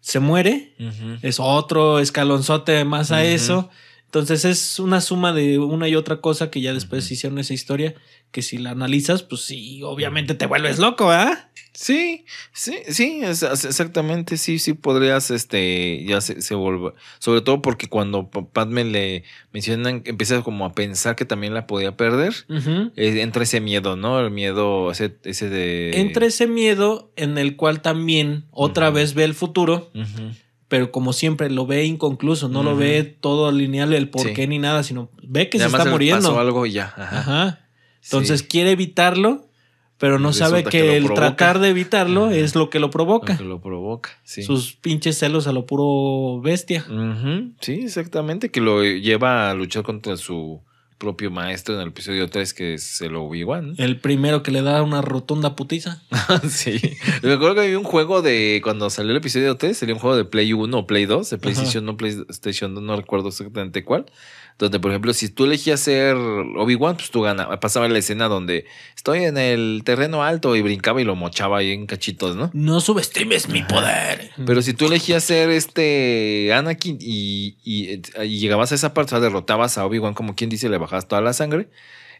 se muere. Es otro escalonzote más a eso. Entonces es una suma de una y otra cosa que ya después hicieron esa historia, que si la analizas, pues sí, obviamente te vuelves loco, ¿ah? Sí, sí, sí, exactamente, sí, sí podrías, este, ya se, se sobre todo porque cuando Padme le mencionan, empiezas como a pensar que también la podía perder, eh, entre ese miedo, ¿no? El miedo, ese, de... entre ese miedo en el cual también otra vez ve el futuro. Ajá pero como siempre lo ve inconcluso, no lo ve todo lineal el por qué ni nada, sino ve que se está muriendo. algo ya. Ajá. Entonces quiere evitarlo, pero no sabe que, el tratar de evitarlo es lo que lo provoca. Lo que lo provoca, sí. Sus pinches celos a lo puro bestia. Sí, exactamente, que lo lleva a luchar contra su propio maestro en el episodio 3 que se lo Obi-Wan. El primero que le da una rotunda putiza. [laughs] sí. Me acuerdo que había un juego de. Cuando salió el episodio 3, sería un juego de Play 1 o Play 2, de PlayStation PlayStation 2, no recuerdo exactamente cuál. Donde, por ejemplo, si tú elegías ser Obi-Wan, pues tú ganabas. Pasaba la escena donde estoy en el terreno alto y brincaba y lo mochaba ahí en cachitos, ¿no? No subestimes mi poder. Pero si tú elegías ser este Anakin y, llegabas a esa parte, o sea, derrotabas a Obi-Wan, como quien dice, le bajabas toda la sangre.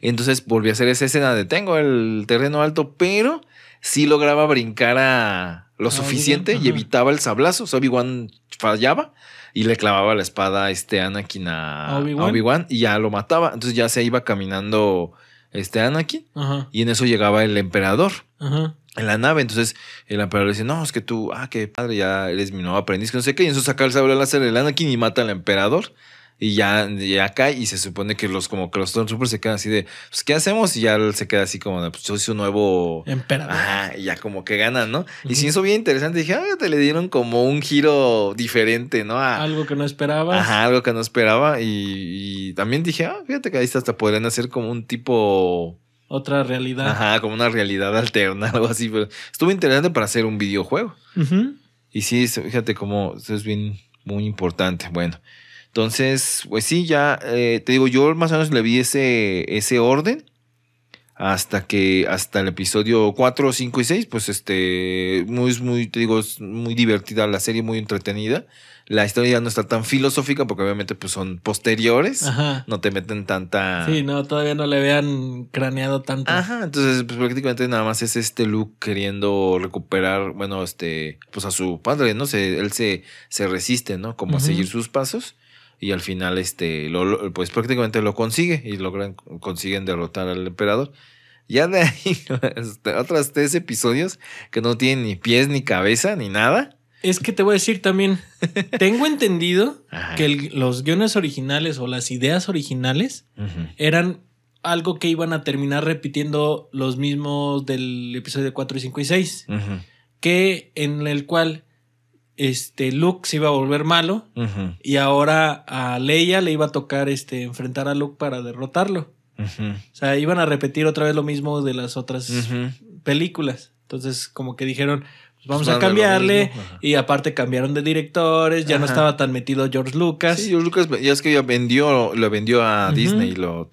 Entonces volví a hacer esa escena de tengo el terreno alto, pero sí lograba brincar a lo suficiente y evitaba el sablazo. Obi-Wan fallaba y le clavaba la espada este Anakin a, Obi-Wan y ya lo mataba. Entonces ya se iba caminando este Anakin y en eso llegaba el emperador. en la nave. Entonces el emperador le dice, no, es que tú, ah, qué padre, ya eres mi nuevo aprendiz, que no sé qué. Y eso saca el sable láser del Anakin y mata al emperador y ya, cae y se supone que los como que los Stormtroopers se quedan así de, pues, ¿qué hacemos? Y ya se queda así como de, pues, soy su nuevo... Emperador. y ya como que ganan, ¿no? Y sí, eso bien interesante. Dije, ah, te le dieron como un giro diferente, ¿no? algo que no esperaba. Ajá, algo que no esperaba. Y, también dije, ah, fíjate que ahí hasta podrían hacer como un tipo otra realidad. Ajá, como una realidad alterna, [laughs] algo así. estuvo interesante para hacer un videojuego. Y sí, fíjate como eso es bien, muy importante. Bueno, entonces, pues sí, ya eh, te digo, yo más o menos le vi ese, ese orden hasta que hasta el episodio 4, 5 y 6, pues este muy muy te digo, muy divertida la serie, muy entretenida. La historia no está tan filosófica porque obviamente pues son posteriores, no te meten tanta Sí, no, todavía no le vean craneado tanto. Ajá, entonces pues, prácticamente nada más es este Luke queriendo recuperar, bueno, este pues a su padre, no sé, él se se resiste, ¿no? Como a seguir sus pasos y al final este pues prácticamente lo consigue y logran consiguen derrotar al emperador ya de ahí [laughs] este, otras tres episodios que no tienen ni pies ni cabeza ni nada es que te voy a decir también [laughs] tengo entendido que los guiones originales o las ideas originales eran algo que iban a terminar repitiendo los mismos del episodio 4 5 y 6 que en el cual este Luke se iba a volver malo y ahora a Leia le iba a tocar este enfrentar a Luke para derrotarlo. O sea, iban a repetir otra vez lo mismo de las otras películas. Entonces, como que dijeron, pues vamos pues, a cambiarle y aparte cambiaron de directores, ya no estaba tan metido George Lucas. Sí, George Lucas ya es que ya vendió, lo vendió a Disney lo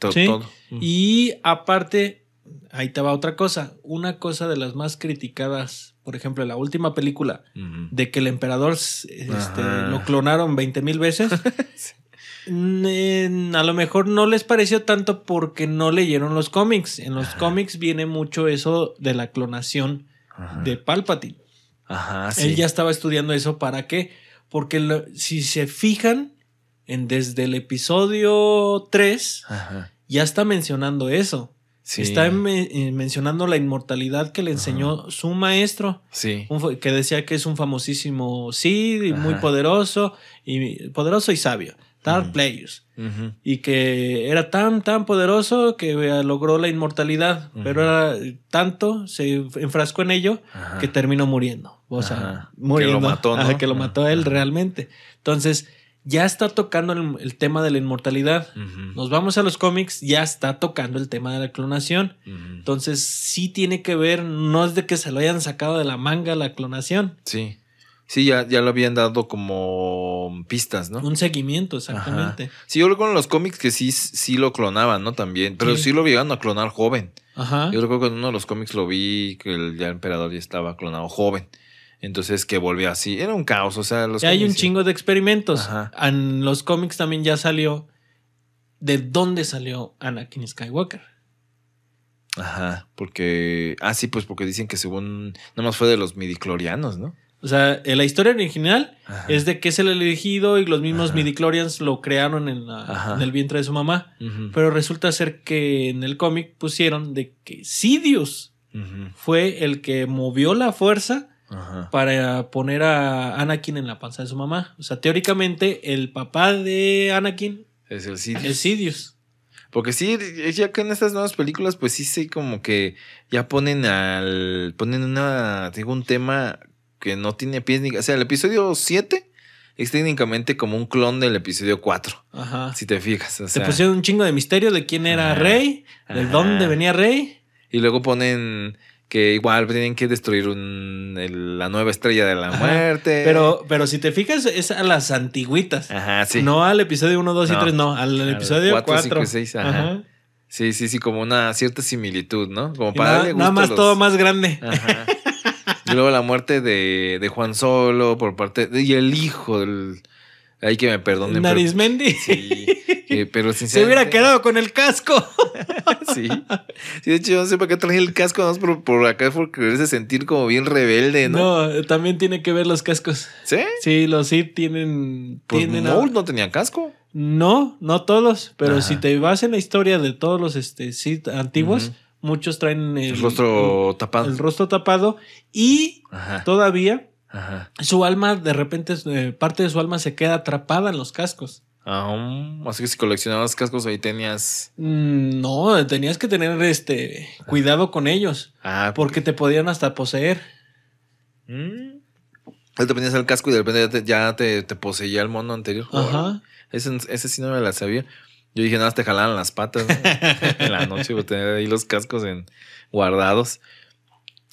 Y aparte ahí estaba otra cosa, una cosa de las más criticadas por ejemplo, la última película, de que el emperador este, lo clonaron 20.000 mil veces, [laughs] a lo mejor no les pareció tanto porque no leyeron los cómics. En los cómics viene mucho eso de la clonación de Palpatine. Ajá, Él ya estaba estudiando eso para qué. Porque si se fijan, en desde el episodio 3, ya está mencionando eso. Está eh, mencionando la inmortalidad que le enseñó su maestro, sí. que decía que es un famosísimo sí muy poderoso y, poderoso y sabio. Dark Y que era tan, tan poderoso que eh, logró la inmortalidad. Pero era tanto, se enfrascó en ello, que terminó muriendo. O sea, Que lo mató, que lo mató a él realmente. Entonces, ya está tocando el, tema de la inmortalidad. Nos vamos a los cómics, ya está tocando el tema de la clonación. Entonces, sí tiene que ver, no es de que se lo hayan sacado de la manga la clonación. Sí. Sí, ya, ya lo habían dado como pistas, ¿no? Un seguimiento, exactamente. Sí, yo recuerdo en los cómics que sí, sí lo clonaban, ¿no? También, pero sí, lo llegaron a clonar joven. Ajá. Yo recuerdo que en uno de los cómics lo vi que el emperador ya estaba clonado joven. Entonces que volvió así. Era un caos. O sea, hay un chingo de experimentos. En los cómics también ya salió de dónde salió Anakin Skywalker. Ajá, porque. Ah, sí, pues porque dicen que según. Nada más fue de los midiclorianos, ¿no? O sea, en la historia original es de que es el elegido y los mismos midiclorians lo crearon en, el vientre de su mamá. Pero resulta ser que en el cómic pusieron de que Sidious fue el que movió la fuerza para poner a Anakin en la panza de su mamá. O sea, teóricamente, el papá de Anakin es el Sidious. Porque sí, ya que en estas nuevas películas, pues sí, sí, como que ya ponen al. ponen una. Tengo un tema que no tiene pies ni. O sea, el episodio 7 es técnicamente como un clon del episodio 4. Ajá. Si te fijas. Se te pusieron un chingo de misterio de quién era Rey, de dónde venía Rey. Y luego ponen que igual tienen que destruir la nueva estrella de la muerte. Pero, pero si te fijas, es a las antigüitas. Ajá, sí. No al episodio 1, 2 y 3, no, al, episodio 4. 4 5 6, ajá. Sí, sí, sí, como una cierta similitud, ¿no? Como para nada, darle gusto nada más todo más grande. Ajá. [laughs] luego la muerte de, Juan Solo por parte. y el hijo del hay que me perdonen. Nariz Pero, [laughs] sí. pero [laughs] Se hubiera quedado con el casco. [laughs] sí. sí. De hecho, yo no sé para qué traje el casco, más por, por acá, por quererse sentir como bien rebelde, ¿no? No, también tiene que ver los cascos. ¿Sí? Sí, los sí tienen. Pues tienen no tenían casco. No, no todos, pero si te vas en la historia de todos los este, antiguos, muchos traen el, rostro tapado. El rostro tapado y todavía su alma, de repente, eh, parte de su alma se queda atrapada en los cascos. así que si coleccionabas cascos ahí tenías. Mm, no, tenías que tener este cuidado con ellos. Ah, porque, te podían hasta poseer. ¿Mm? te ponías el casco y de repente ya te, poseía el mono anterior. Ajá. Ese, sí no me la sabía. Yo dije, nada, te jalaban las patas [laughs] en la noche, pues, ahí los cascos en, guardados.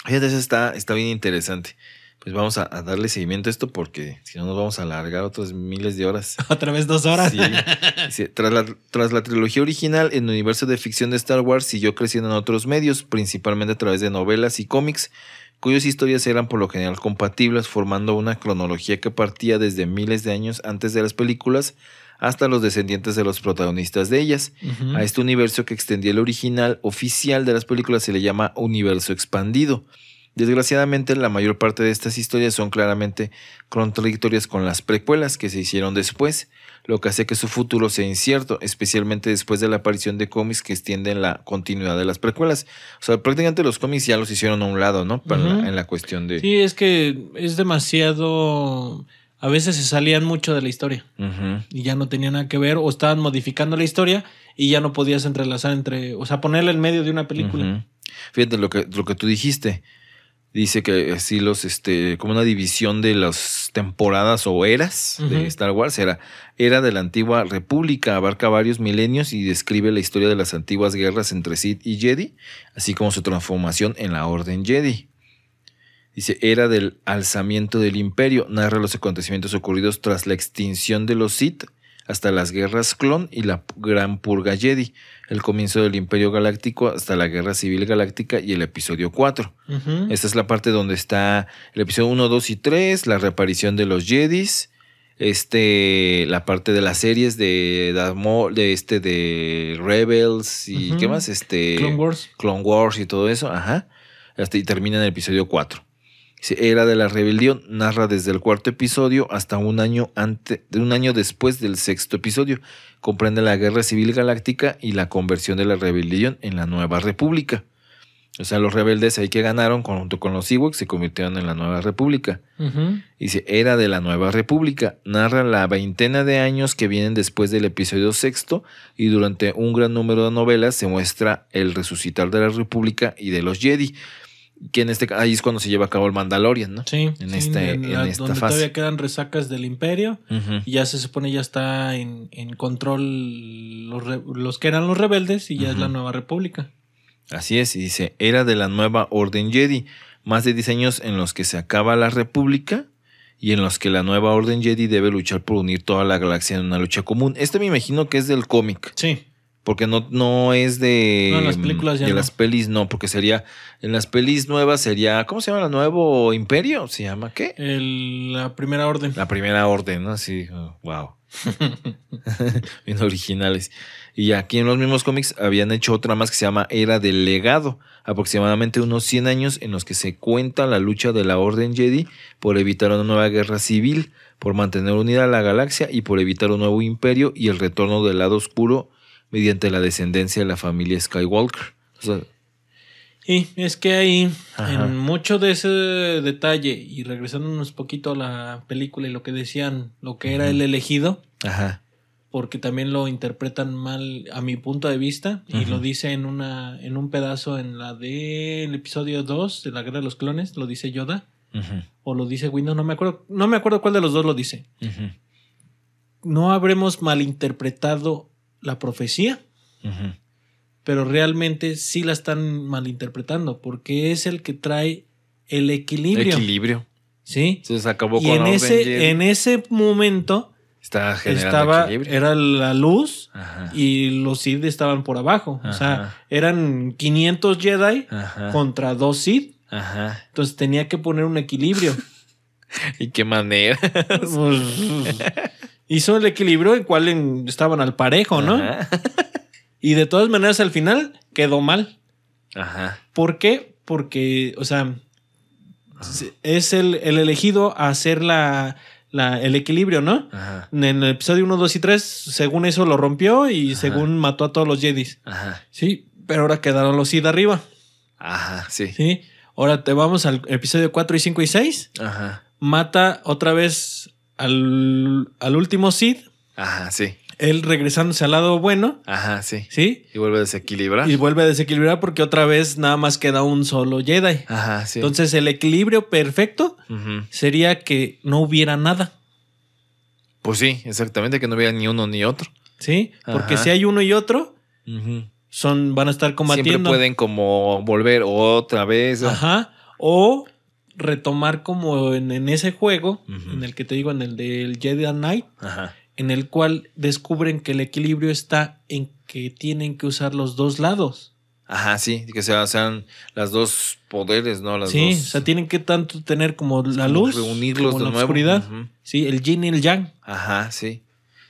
Fíjate, eso está, está bien interesante. Pues vamos a, darle seguimiento a esto porque si no nos vamos a alargar otras miles de horas. [laughs] Otra vez dos horas. Sí. Tras, la, trilogía original, el universo de ficción de Star Wars siguió creciendo en otros medios, principalmente a través de novelas y cómics, cuyas historias eran por lo general compatibles, formando una cronología que partía desde miles de años antes de las películas hasta los descendientes de los protagonistas de ellas. A este universo que extendía el original oficial de las películas se le llama universo expandido. Desgraciadamente, la mayor parte de estas historias son claramente contradictorias con las precuelas que se hicieron después, lo que hace que su futuro sea incierto, especialmente después de la aparición de cómics que extienden la continuidad de las precuelas. O sea, prácticamente los cómics ya los hicieron a un lado, ¿no? en la cuestión de... Sí, es que es demasiado... A veces se salían mucho de la historia y ya no tenían nada que ver o estaban modificando la historia y ya no podías entrelazar entre, o sea, ponerla en medio de una película. Fíjate lo que, lo que tú dijiste, dice que así los, este, como una división de las temporadas o eras de Star Wars, era, era de la antigua República, abarca varios milenios y describe la historia de las antiguas guerras entre Sith y Jedi, así como su transformación en la Orden Jedi. Dice, era del alzamiento del imperio, narra los acontecimientos ocurridos tras la extinción de los Sith hasta las guerras clon y la gran purga Jedi, el comienzo del Imperio Galáctico hasta la Guerra Civil Galáctica y el episodio 4. Esta es la parte donde está el episodio 1, 2 y 3, la reaparición de los Jedis, este, la parte de las series de, este de Rebels y qué más, este Clone Wars. Clone Wars y todo eso, ajá. Hasta y termina en el episodio 4 era de la rebelión, narra desde el cuarto episodio hasta un año, un año después del sexto episodio. Comprende la Guerra Civil Galáctica y la conversión de la rebelión en la Nueva República. O sea, los rebeldes ahí que ganaron junto con los Ewoks se convirtieron en la Nueva República. Dice, era de la Nueva República. Narra la veintena de años que vienen después del episodio sexto y durante un gran número de novelas se muestra el resucitar de la República y de los Jedi que en este ahí es cuando se lleva a cabo el Mandalorian, ¿no? Sí. En, este, esta donde fase. todavía quedan resacas del Imperio y ya se supone ya está en, control los, que eran los rebeldes y ya es la Nueva República. Así es, y dice, era de la nueva Orden Jedi, más de 10 años en los que se acaba la República y en los que la nueva Orden Jedi debe luchar por unir toda la galaxia en una lucha común. Este me imagino que es del cómic. Sí. Porque no, no es de. las películas De las pelis no, porque sería. En las pelis nuevas sería. ¿Cómo se llama la nuevo imperio? ¿Se llama qué? la primera orden. La primera orden, ¿no? Sí, oh, wow. [laughs] Bien originales. Y aquí en los mismos cómics habían hecho otra más que se llama Era del Legado, aproximadamente unos 100 años en los que se cuenta la lucha de la Orden Jedi por evitar una nueva guerra civil, por mantener unida la galaxia y por evitar un nuevo imperio y el retorno del lado oscuro mediante la descendencia de la familia Skywalker. y es que ahí, en mucho de ese detalle, y regresando un poquito a la película y lo que decían, lo que era el elegido, porque también lo interpretan mal a mi punto de vista, y lo dice en, una, en un pedazo en la del episodio 2 de la Guerra de los Clones, lo dice Yoda, o lo dice Windows, no me acuerdo, no me acuerdo cuál de los dos lo dice. No habremos malinterpretado la profecía, pero realmente sí la están malinterpretando porque es el que trae el equilibrio. Equilibrio. Sí. Se acabó con en ese, en ese momento estaba era la luz y los Sith estaban por abajo. O sea, eran 500 Jedi contra dos Sith. Entonces tenía que poner un equilibrio. [laughs] ¿Y qué manera? Pues, hizo el equilibrio en cual estaban al parejo, ¿no? [laughs] Y de todas maneras, al final quedó mal. Ajá. ¿Por qué? Porque, o sea, es el, elegido a hacer el equilibrio, ¿no? Ajá. En el episodio 1, 2 y 3, según eso lo rompió y según mató a todos los Jedis. Ajá. Sí, pero ahora quedaron los Sith arriba. Ajá, sí. Sí. Ahora te vamos al episodio 4 y 5 y 6. Ajá. Mata otra vez al, último Sid. Ajá, sí. Él regresándose al lado bueno. Ajá, sí. ¿Sí? Y vuelve a desequilibrar. Y vuelve a desequilibrar porque otra vez nada más queda un solo Jedi. Ajá, sí. Entonces el equilibrio perfecto sería que no hubiera nada. Pues sí, exactamente, que no hubiera ni uno ni otro. Sí, porque si hay uno y otro, son, van a estar combatiendo. Siempre pueden como volver otra vez. Ajá. O retomar como en, ese juego, en el que te digo, en el del Jedi Knight, en el cual descubren que el equilibrio está en que tienen que usar los dos lados. Ajá, sí, que se sean las dos poderes, ¿no? Las sí, o sea, tienen que tanto tener como la luz, la oscuridad. Sí, el yin y el yang. Ajá, sí.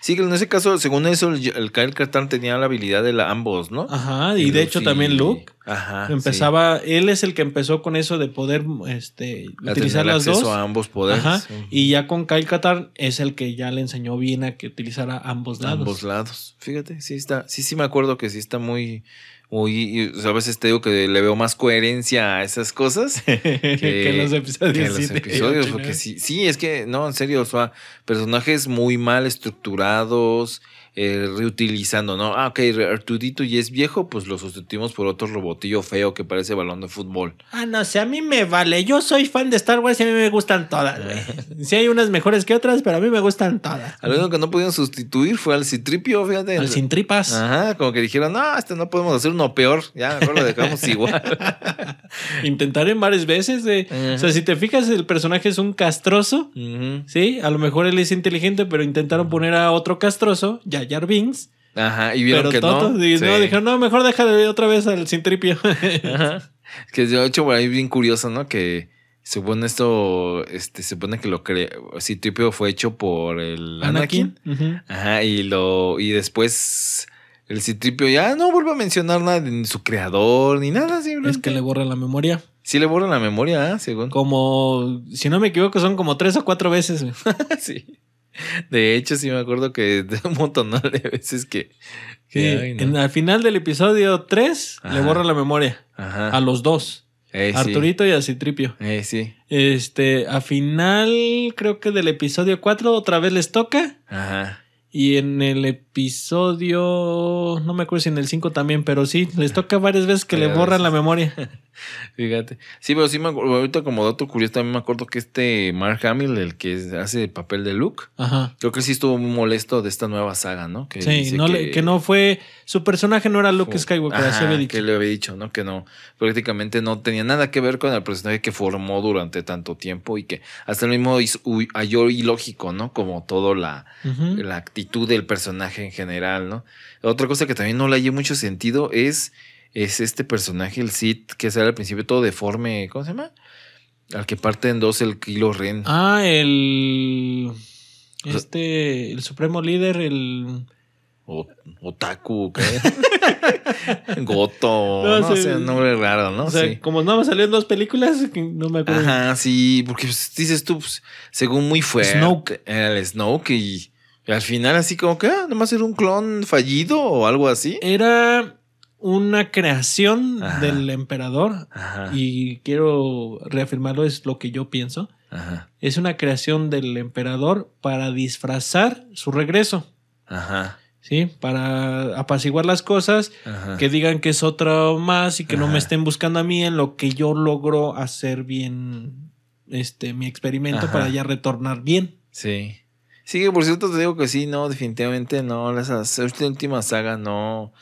Sí, que en ese caso, según eso, el, el Kyle tenía la habilidad de la, ambos, ¿no? Ajá, y, de hecho también Luke. Ajá, Empezaba, él es el que empezó con eso de poder este, utilizar las dos. a ambos poderes. Y ya con Kyle Katar es el que ya le enseñó bien a que utilizara ambos lados. Ambos lados. Fíjate, sí está, sí, sí me acuerdo que sí está muy, muy, a veces te digo que le veo más coherencia a esas cosas [laughs] que, los episodios. Que los episodios, porque sí, sí, es que, no, en serio, o personajes muy mal estructurados eh, reutilizando, ¿no? Ah, ok, Artudito ya es viejo, pues lo sustituimos por otro robotillo feo que parece balón de fútbol. Ah, no, sé, a mí me vale. Yo soy fan de Star Wars y a mí me gustan todas, güey. [laughs] sí hay unas mejores que otras, pero a mí me gustan todas. Algo que no pudieron sustituir fue al Citripio, fíjate. Al Cintripas. Ajá, como que dijeron, no, este no podemos hacer uno peor. Ya, mejor lo dejamos igual. [laughs] Intentaron varias veces, de... O sea, si te fijas, el personaje es un castroso, ¿sí? A lo mejor él es inteligente, pero intentaron poner a otro castroso, ya a Ajá, y vieron que todos no. Y no, dijeron, no, mejor ver otra vez al Cintripio. [laughs] Ajá. Que de hecho, por ahí bien curioso, ¿no? Que supone esto, este, supone que lo creó, Cintripio fue hecho por el Anakin. Ajá, y lo, y después el Citripio ya no vuelve a mencionar nada de su creador ni nada, simplemente. Es que le borra la memoria. Sí le borra la memoria, ah, según. Como, si no me equivoco, son como tres o cuatro veces. [laughs] sí. De hecho, sí me acuerdo que [laughs] de un montón de veces que. al final del episodio 3 le borra la memoria a los dos. Eh, Arturito y a Citripio. Eh, Este, a final, creo que del episodio 4 otra vez les toca. Ajá. Y en el episodio, no me acuerdo si en el 5 también, pero sí, les toca varias veces que [laughs] le borran la memoria. [laughs] Fíjate. Sí, pero sí me ahorita como dato curioso también me acuerdo que este Mark Hamill, el que hace el papel de Luke, creo que sí estuvo muy molesto de esta nueva saga, ¿no? Que sí, que, no fue, su personaje no era Luke Skywalker, Que le había dicho, ¿no? Que no, prácticamente no tenía nada que ver con el personaje que formó durante tanto tiempo y que hasta el mismo halló ilógico, ¿no? Como toda la, la actitud del personaje en general, ¿no? Otra cosa que también no le hay mucho sentido es, es este personaje, el Cid, que sale al principio todo deforme, ¿cómo se llama? Al que parte en dos el Kilo Ren. Ah, el... Este, el supremo líder, el... otaku, ¿qué? [laughs] Goto, no, sé, un nombre raro, ¿no? O como no me salieron dos películas, no me acuerdo. Ajá, sí, porque pues, dices tú, pues, según muy fuerte. Snoke. el Snoke y al final así como que, ah, más era un clon fallido o algo así. Era una creación del emperador y quiero reafirmarlo, es lo que yo pienso. Es una creación del emperador para disfrazar su regreso. ¿Sí? Para apaciguar las cosas, que digan que es otra más y que no me estén buscando a mí en lo que yo logro hacer bien este mi experimento para ya retornar bien. Sí. Sí, por cierto, te digo que sí, no, definitivamente no. la última saga no,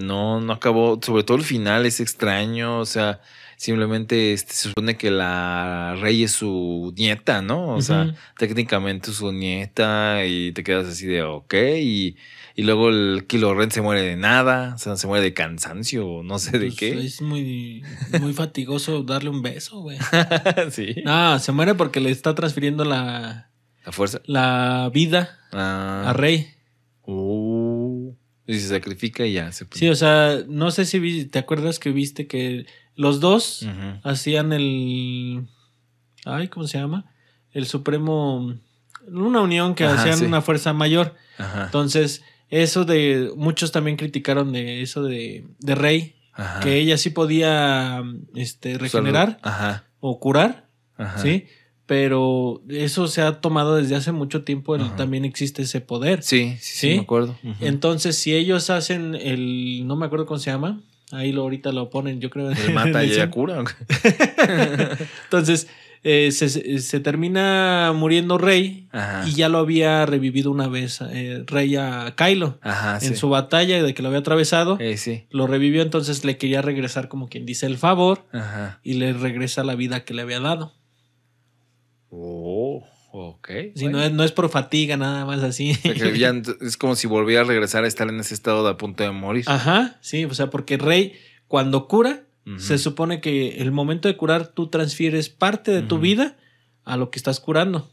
no, no acabó. Sobre todo el final es extraño, o sea simplemente este, se supone que la rey es su nieta, ¿no? O sea, técnicamente su nieta y te quedas así de, ok, y, y luego el Kilo Ren se muere de nada, o sea, se muere de cansancio no sé de pues, qué. Es muy, muy fatigoso darle un beso, güey. [laughs] sí. Ah, se muere porque le está transfiriendo la... ¿La fuerza? La vida ah. a Rey. Uh. Y se sacrifica y ya. Se sí, o sea, no sé si te acuerdas que viste que los dos hacían el... Ay, ¿cómo se llama? El Supremo... Una unión que hacían una fuerza mayor. Entonces, eso de... Muchos también criticaron de eso de, de Rey. Que ella sí podía este, regenerar o curar. ¿Sí? pero eso se ha tomado desde hace mucho tiempo, también existe ese poder. Sí, sí, sí, me acuerdo. Entonces, si ellos hacen el, no me acuerdo cómo se llama, ahí lo, ahorita lo ponen, yo creo. El [laughs] mata y cura. [laughs] Entonces, eh, se, termina muriendo Rey y ya lo había revivido una vez eh, Rey a Kylo en su batalla de que lo había atravesado. Eh, lo revivió, entonces le quería regresar como quien dice el favor y le regresa la vida que le había dado. Oh, ok. Si no, es, no es por fatiga, nada más así. [laughs] es como si volviera a regresar a estar en ese estado de a punto de morir. Ajá, sí, o sea, porque Rey, cuando cura, se supone que el momento de curar tú transfieres parte de tu vida a lo que estás curando.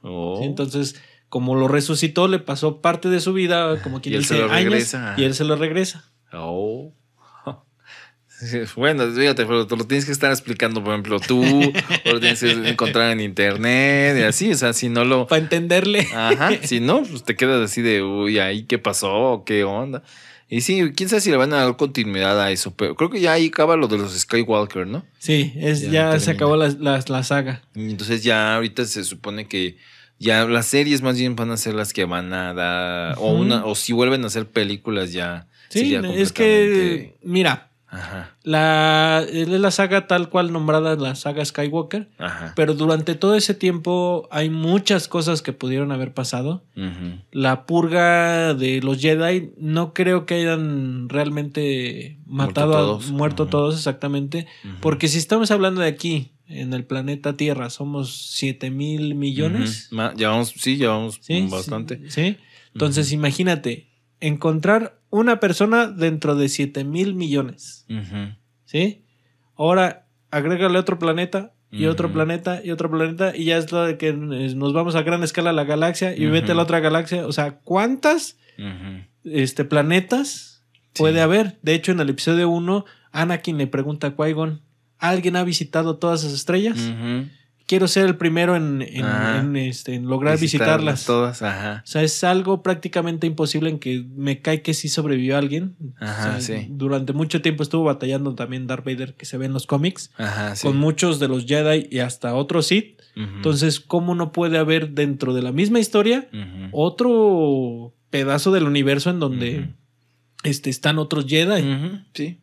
Oh. Entonces, como lo resucitó, le pasó parte de su vida, como quien dice, años, y él se lo regresa. Oh. [laughs] Bueno, fíjate, pero lo tienes que estar explicando, por ejemplo, tú, o lo tienes que [laughs] encontrar en internet y así, o sea, si no lo... Para entenderle. Ajá, [laughs] si no, pues te quedas así de, uy, ahí qué pasó, qué onda. Y sí, quién sabe si le van a dar continuidad a eso, pero creo que ya ahí acaba lo de los Skywalker, ¿no? Sí, es, ya, se acabó la, saga. Entonces ya ahorita se supone que ya las series más bien van a ser las que van a dar, o, una, o si vuelven a hacer películas ya. Sí, es que, mira, la, es la saga tal cual nombrada la saga Skywalker, pero durante todo ese tiempo hay muchas cosas que pudieron haber pasado. La purga de los Jedi no creo que hayan realmente matado, a todos, muerto todos exactamente, porque si estamos hablando de aquí, en el planeta Tierra, somos 7 mil millones. Llevamos, sí, llevamos bastante. Sí. Entonces imagínate, encontrar una persona dentro de 7 mil millones. ¿Sí? Ahora, agrégale otro planeta y otro planeta y otro planeta y ya es lo de que eh, nos vamos a gran escala a la galaxia y vete a la otra galaxia. O sea, ¿cuántas este, planetas puede haber? De hecho, en el episodio 1, Anakin le pregunta a Qui-Gon, ¿alguien ha visitado todas esas estrellas? quiero ser el primero en, este, lograr visitarlas. Todas, ajá. O sea, es algo prácticamente imposible en que me cae que sí sobrevivió alguien. Ajá, sí. Durante mucho tiempo estuvo batallando también Darth Vader, que se ve en los cómics, ajá, sí. con muchos de los Jedi y hasta otros Sith. Entonces, ¿cómo no puede haber dentro de la misma historia otro pedazo del universo en donde este, están otros Jedi? Sí.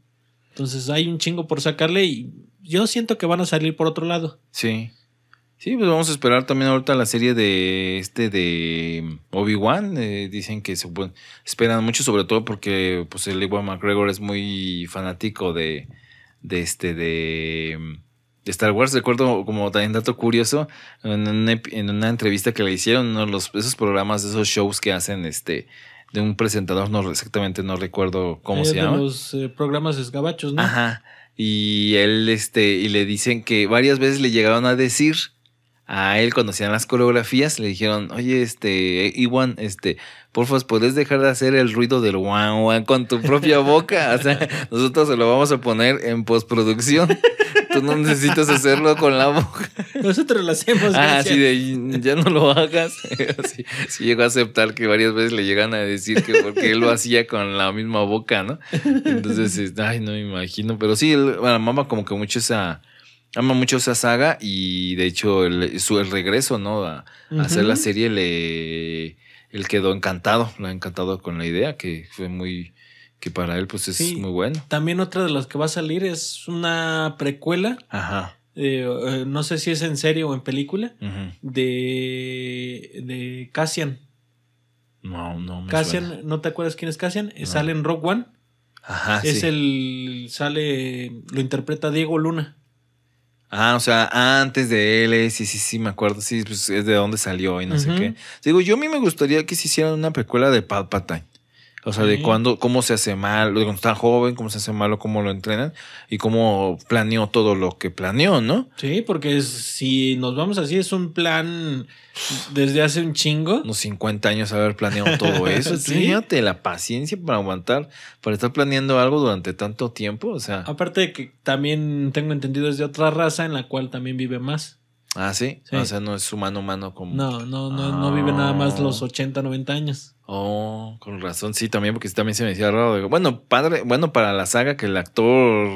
Entonces hay un chingo por sacarle y yo siento que van a salir por otro lado. Sí. Sí, pues vamos a esperar también ahorita la serie de este de Obi-Wan. Eh, dicen que se esperan mucho, sobre todo porque pues el Ewan McGregor es muy fanático de, este mm, de, Star Wars. Recuerdo como también dato curioso, en una, entrevista que le hicieron, los, esos programas, esos shows que hacen este de un presentador, no exactamente no recuerdo cómo eh, se llama. Los eh, programas esgabachos, ¿no? Ajá. Y él, este, y le dicen que varias veces le llegaron a decir a él cuando hacían las coreografías, le dijeron, oye, este, Iwan, este, favor ¿podés dejar de hacer el ruido del guan guan con tu propia boca? O sea, [laughs] nosotros se lo vamos a poner en postproducción. Tú no necesitas hacerlo con la boca. Nosotros lo hacemos. Ah, así de, ya no lo hagas. [laughs] sí, llegó a aceptar que varias veces le llegan a decir que porque él lo hacía con la misma boca, ¿no? Entonces, este, ay, no me imagino. Pero sí, él, mamá como que mucho esa ama mucho esa saga y de hecho su, el regreso, ¿no? A, hacer la serie le... Él quedó encantado, lo ha encantado con la idea, que fue muy, que para él pues es muy bueno. También otra de las que va a salir es una precuela. Ajá. Eh, eh, no sé si es en serie o en película. De. de Cassian. No, no me Cassian, ¿no te acuerdas quién es Cassian? Sale en Rock One. Ajá. Es el. sale. lo interpreta Diego Luna. Ah, o sea, antes de él, sí, sí, sí, me acuerdo, sí, pues es de dónde salió y no sé qué. Digo, yo a mí me gustaría que se hicieran una precuela de Patay o sea, de cuándo, cómo se hace mal, de cuando está joven, cómo se hace malo, cómo lo entrenan y cómo planeó todo lo que planeó, ¿no? Sí, porque si nos vamos así, es un plan desde hace un chingo. Unos 50 años haber planeado todo [laughs] eso. sí. la paciencia para aguantar, para estar planeando algo durante tanto tiempo. O sea. Aparte que también tengo entendido es de otra raza en la cual también vive más. Ah, ¿sí? O sea, no es humano humano como. No, no, no, no ah. vive nada más los 80, 90 años. Oh, con razón, sí, también, porque también se me decía raro. bueno, padre, bueno, para la saga que el actor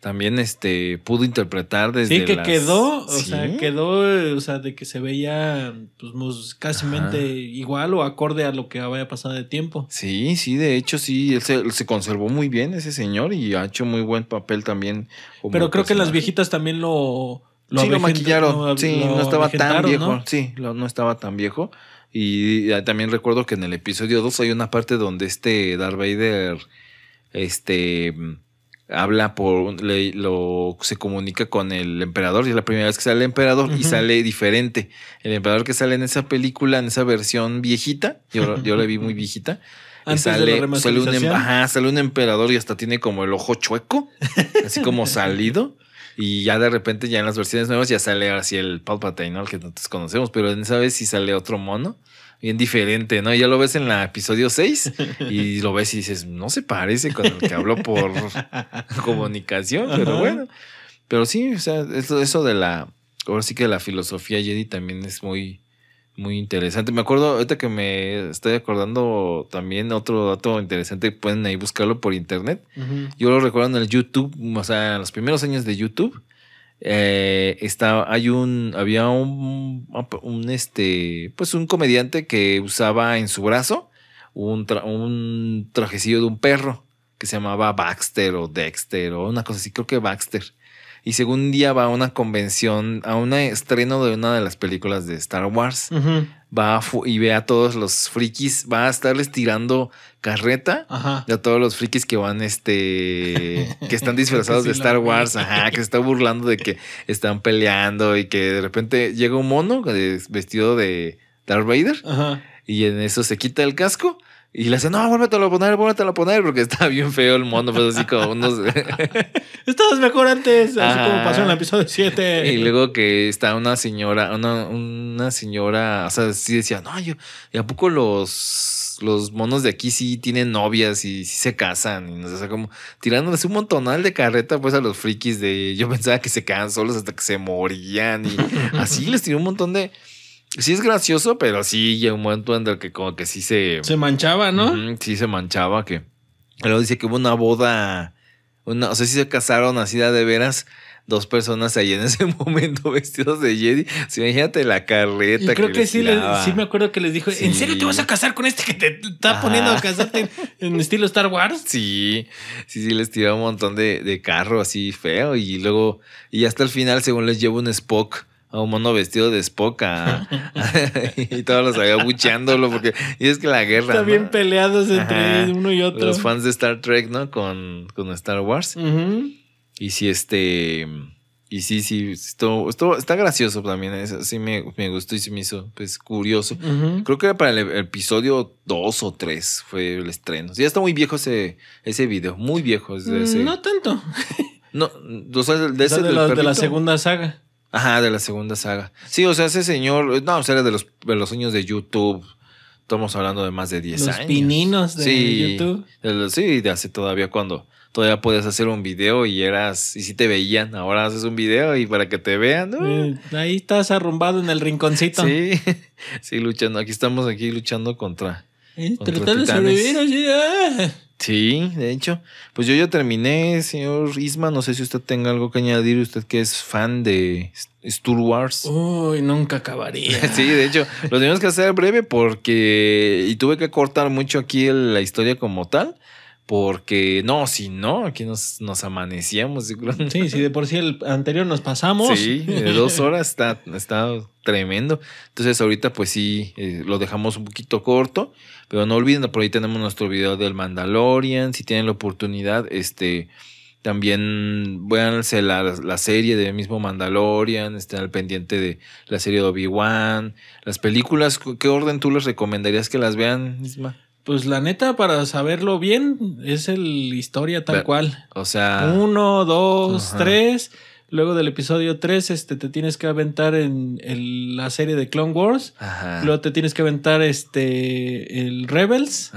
también este pudo interpretar desde. Sí, que quedó, o sea, quedó, o sea, de que se veía pues casi igual o acorde a lo que había pasado de tiempo. Sí, sí, de hecho, sí, él se, conservó muy bien ese señor y ha hecho muy buen papel también. Pero creo que las viejitas también lo sí, lo maquillaron. sí, no estaba tan viejo. Sí, no estaba tan viejo. Y ah, también recuerdo que en el episodio 2 hay una parte donde este Darth Vader este, habla por. lo, se comunica con el emperador. Y es la primera vez que sale el emperador y sale diferente. El emperador que sale en esa película, en esa versión viejita, yo, [laughs] yo la vi muy viejita. Y sale, em, sale un emperador y hasta tiene como el ojo chueco, así como [laughs] salido. Y ya de repente, ya en las versiones nuevas, ya sale así el Palpatine, ¿no? El que nosotros conocemos, pero en esa vez sí sale otro mono, bien diferente, ¿no? Ya lo ves en el episodio 6 y lo ves y dices, no se parece con el que habló por [laughs] comunicación, pero bueno. Pero sí, o sea, eso, eso de la, ahora sí que la filosofía Jedi también es muy, muy interesante. Me acuerdo, ahorita que me estoy acordando también otro dato interesante, pueden ahí buscarlo por internet. Yo lo recuerdo en el YouTube, o sea, en los primeros años de YouTube, eh, hay un, había un, este, pues un comediante que usaba en su brazo un, un trajecillo de un perro que se llamaba Baxter o Dexter o una cosa así, creo que Baxter y según día va a una convención, a un estreno de una de las películas de Star Wars. Va a y ve a todos los frikis, va a estarles tirando carreta a todos los frikis que van, este, [laughs] que están disfrazados de Star Wars, que se está burlando de que están peleando y que de repente llega un mono vestido de Darth Vader y en eso se quita el casco y le dice, no, vuélvetelo a poner, vuélvetelo a poner, porque está bien feo el mono, pues así como unos. [laughs] [laughs] Estabas mejor antes, así como pasó en el episodio 7. Y luego que está una señora, una, señora, o sea, sí decía, no, yo, ¿y a poco los, los monos de aquí sí tienen novias y sí se casan? Y nos sea, como tirándoles un montonal de carreta, pues a los frikis de. Yo pensaba que se quedan solos hasta que se morían y [laughs] así les tiró un montón de Sí es gracioso, pero sí llega un momento en el que como que sí se... Se manchaba, ¿no? sí se manchaba, que... Luego dice que hubo una boda, una, o sea, sí se casaron así de veras dos personas ahí en ese [laughs] momento vestidos de Jedi. Sí, imagínate la carreta. Y creo que, sí, sí me acuerdo que les dijo, ¿en serio te vas a casar con este que te está poniendo a casarte en, estilo Star Wars? Sí, sí, sí, les tiró un montón de, de carro así feo y luego, y hasta el final, según les lleva un Spock a un mono vestido de Spock [laughs] y todos los había porque y es que la guerra está bien peleados entre uno y otro los fans de Star Trek no con, Star Wars y si este y sí sí esto, está gracioso también eso sí me, gustó y se me hizo pues curioso creo que era para el e, episodio 2 o 3 fue el estreno ya está muy viejo ese ese video muy viejo mm, ese, no tanto no de, ese de la segunda saga Ajá, de la segunda saga. Sí, o sea, ese señor, no, o sea, era de los, de los sueños de YouTube. Estamos hablando de más de 10 años. Los pininos de YouTube. sí, de hace todavía cuando todavía podías hacer un video y eras, y si te veían, ahora haces un video y para que te vean, ahí estás arrumbado en el rinconcito. Sí, [laughs] sí, luchando, aquí estamos aquí luchando contra de sobrevivir, ¿eh? ah. Sí, de hecho. Pues yo ya terminé, señor Isma. No sé si usted tenga algo que añadir. Usted que es fan de Star Wars. Uy, nunca acabaría. [laughs] sí, de hecho, lo tenemos que hacer breve porque. Y tuve que cortar mucho aquí la historia como tal. Porque no, si no, aquí nos, amanecíamos. Sí, sí, de por sí el anterior nos pasamos. Sí, de dos horas está, está tremendo. Entonces, ahorita, pues sí, eh, lo dejamos un poquito corto. Pero no olviden, por ahí tenemos nuestro video del Mandalorian. Si tienen la oportunidad, este. También véanse la, la serie del mismo Mandalorian, estén al pendiente de la serie de Obi-Wan, las películas, ¿qué orden tú les recomendarías que las vean, misma Pues la neta, para saberlo bien, es el historia tal cual. O sea. Uno, dos, tres. Luego del episodio 3, este, te tienes que aventar en la serie de Clone Wars. Luego te tienes que aventar este, el Rebels.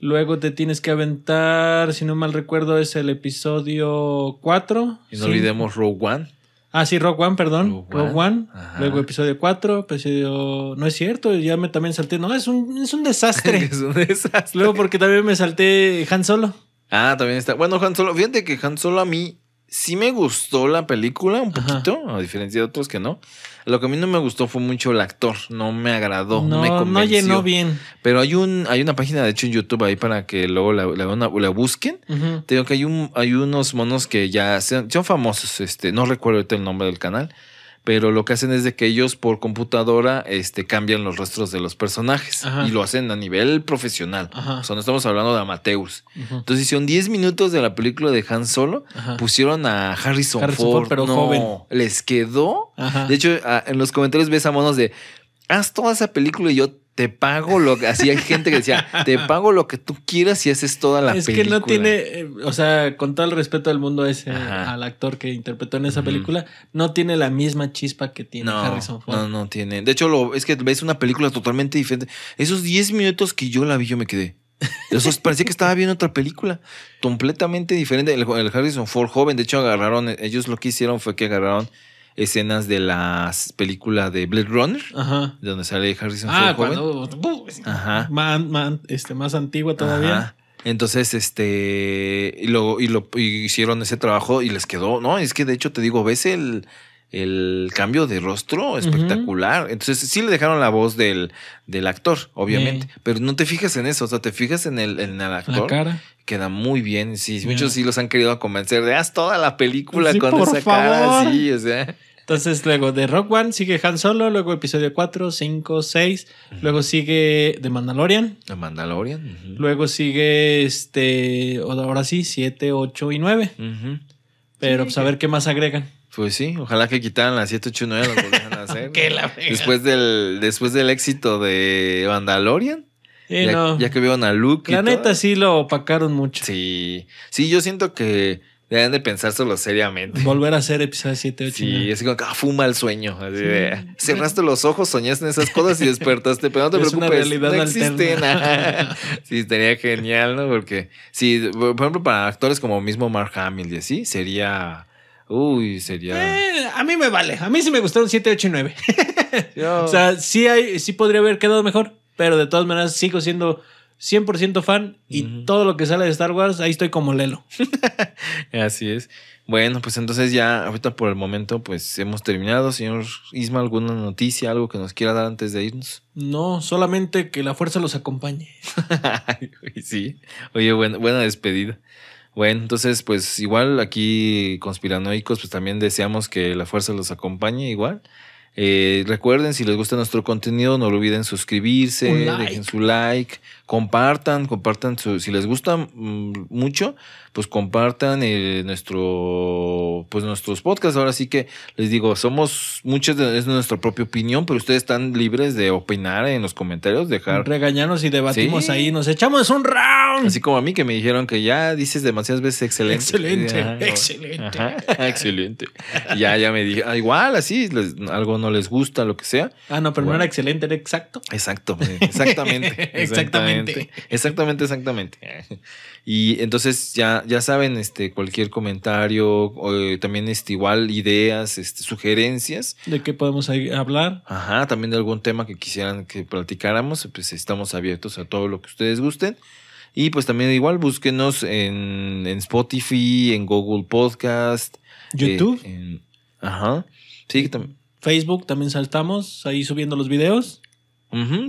Luego te tienes que aventar, si no mal recuerdo, es el episodio 4. Y no olvidemos Rogue One. Ah, sí, Rogue One, perdón. Rogue One. Luego episodio 4, episodio... No es cierto, ya me también salté. No, es un, es un desastre. [laughs] es un desastre. Luego porque también me salté Han Solo. Ah, también está. Bueno, Han Solo, fíjate que Han Solo a mí sí me gustó la película un poquito, a diferencia de otros que no. Lo que a mí no me gustó fue mucho el actor, no me agradó, no, me convenció. No llenó bien. Pero hay un hay una página de hecho en YouTube ahí para que luego la, la, busquen. Tengo que hay un hay unos monos que ya son, famosos, este, no recuerdo el nombre del canal pero lo que hacen es de que ellos por computadora este, cambian los rostros de los personajes y lo hacen a nivel profesional. O sea, no estamos hablando de amateurs. Entonces hicieron 10 minutos de la película de Han Solo, pusieron a Harrison, Ford, pero no, joven. Les quedó. De hecho, en los comentarios ves a monos de haz toda esa película y yo te pago lo que así hay gente que decía, te [laughs] pago lo que tú quieras y haces toda la película. Es que no tiene, eh, o sea, con todo el respeto del mundo ese al actor que interpretó en esa película, no tiene la misma chispa que tiene Harrison Ford. No, no tiene. De hecho, lo, es que ves una película totalmente diferente. Esos 10 minutos que yo la vi, yo me quedé. Eso parecía que estaba viendo otra película completamente diferente. El, el Harrison Ford joven, de hecho, agarraron, ellos lo que hicieron fue que agarraron escenas de las películas de Blade Runner, donde sale Harrison ah, Ford. Uh, man, este, más antigua todavía. Entonces, este, y lo, y lo hicieron ese trabajo y les quedó, ¿no? Es que de hecho te digo, ves el, el cambio de rostro espectacular. Entonces, sí le dejaron la voz del, del actor, obviamente, pero no te fijas en eso, o sea, te fijas en el, en el actor. La cara queda muy bien. Sí, muchos sí los han querido convencer de haz toda la película con esa cara. Sí, o sea. Entonces, luego de Rock One sigue Han Solo, luego episodio 4, 5, 6. Luego sigue The Mandalorian. The Mandalorian. Luego sigue este. Ahora sí, 7, 8 y 9. Pero pues a ver qué más agregan. Pues sí, ojalá que quitaran la 7, 8 y 9, lo a [laughs] hacer. la después del, después del éxito de Mandalorian ya, que vieron a Luke. La neta sí lo opacaron mucho. Sí. Sí, yo siento que deben de pensárselo seriamente. Volver a hacer episodio 7, 8. Sí, como que ah, fuma el sueño. cerraste los ojos, soñaste en esas cosas y despertaste, pero no te [laughs] preocupes. no existe nada. [laughs] sí, estaría genial, ¿no? Porque, sí, por ejemplo, para actores como mismo Mark Hamill y así, sería. Uy, sería. Eh, a mí me vale. A mí sí me gustaron 7, 8 y 9. [laughs] O sea, sí, hay, sí podría haber quedado mejor. Pero de todas maneras sigo siendo 100% fan y todo lo que sale de Star Wars, ahí estoy como Lelo. [laughs] Así es. Bueno, pues entonces ya ahorita por el momento pues hemos terminado. Señor Isma, ¿alguna noticia, algo que nos quiera dar antes de irnos? No, solamente que la fuerza los acompañe. [laughs] sí, oye, buena despedida. Bueno, entonces pues igual aquí conspiranoicos pues también deseamos que la fuerza los acompañe igual. Eh, recuerden, si les gusta nuestro contenido, no olviden suscribirse, dejen su like, compartan, compartan, si les gusta mm, mucho, pues compartan eh, nuestro, pues nuestros podcast Ahora sí que les digo, somos muchas, es nuestra propia opinión, pero ustedes están libres de opinar en los comentarios, dejar. Regañarnos y debatimos ahí, nos echamos un round. Así como a mí que me dijeron que ya dices demasiadas veces excelente. Excelente, excelente. excelente. ya, ya me dije, ah, igual, así, algo no les gusta, lo que sea. Ah, no, pero no era excelente, era exacto. Exacto, exactamente. [laughs] exactamente. [laughs] Exactamente, exactamente, Y entonces ya, ya saben, este, cualquier comentario, eh, también este, igual ideas, este, sugerencias. ¿De qué podemos hablar? Ajá, también de algún tema que quisieran que platicáramos, pues estamos abiertos a todo lo que ustedes gusten. Y pues también igual búsquenos en, Spotify, en Google Podcast. YouTube. Eh, ajá. Sí, también. Facebook también saltamos ahí subiendo los videos.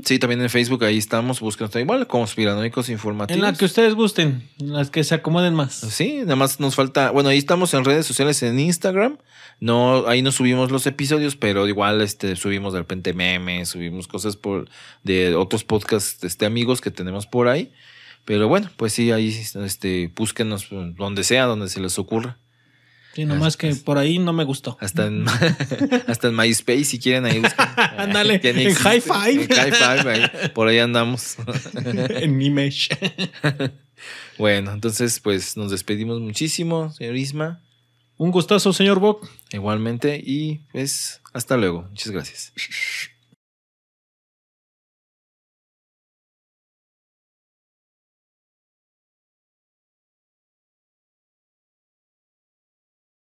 Sí, también en Facebook ahí estamos Búsquenos igual conspiranoicos informativos. En la que ustedes gusten, las que se acomoden más. Sí, nada más nos falta, bueno, ahí estamos en redes sociales en Instagram. No, ahí no subimos los episodios, pero igual este subimos de repente memes, subimos cosas por de otros podcasts este amigos que tenemos por ahí. Pero bueno, pues sí, ahí este búsquenos donde sea, donde se les ocurra. Sí, nomás que por ahí no me gustó. Hasta en, [laughs] hasta en MySpace, si quieren, ahí buscan. [laughs] Ándale, [laughs] en High Five. En por ahí andamos. en Image. bueno, entonces, pues nos despedimos muchísimo, señor Isma. Un gustazo, señor Bob. Igualmente, y pues hasta luego. Muchas gracias.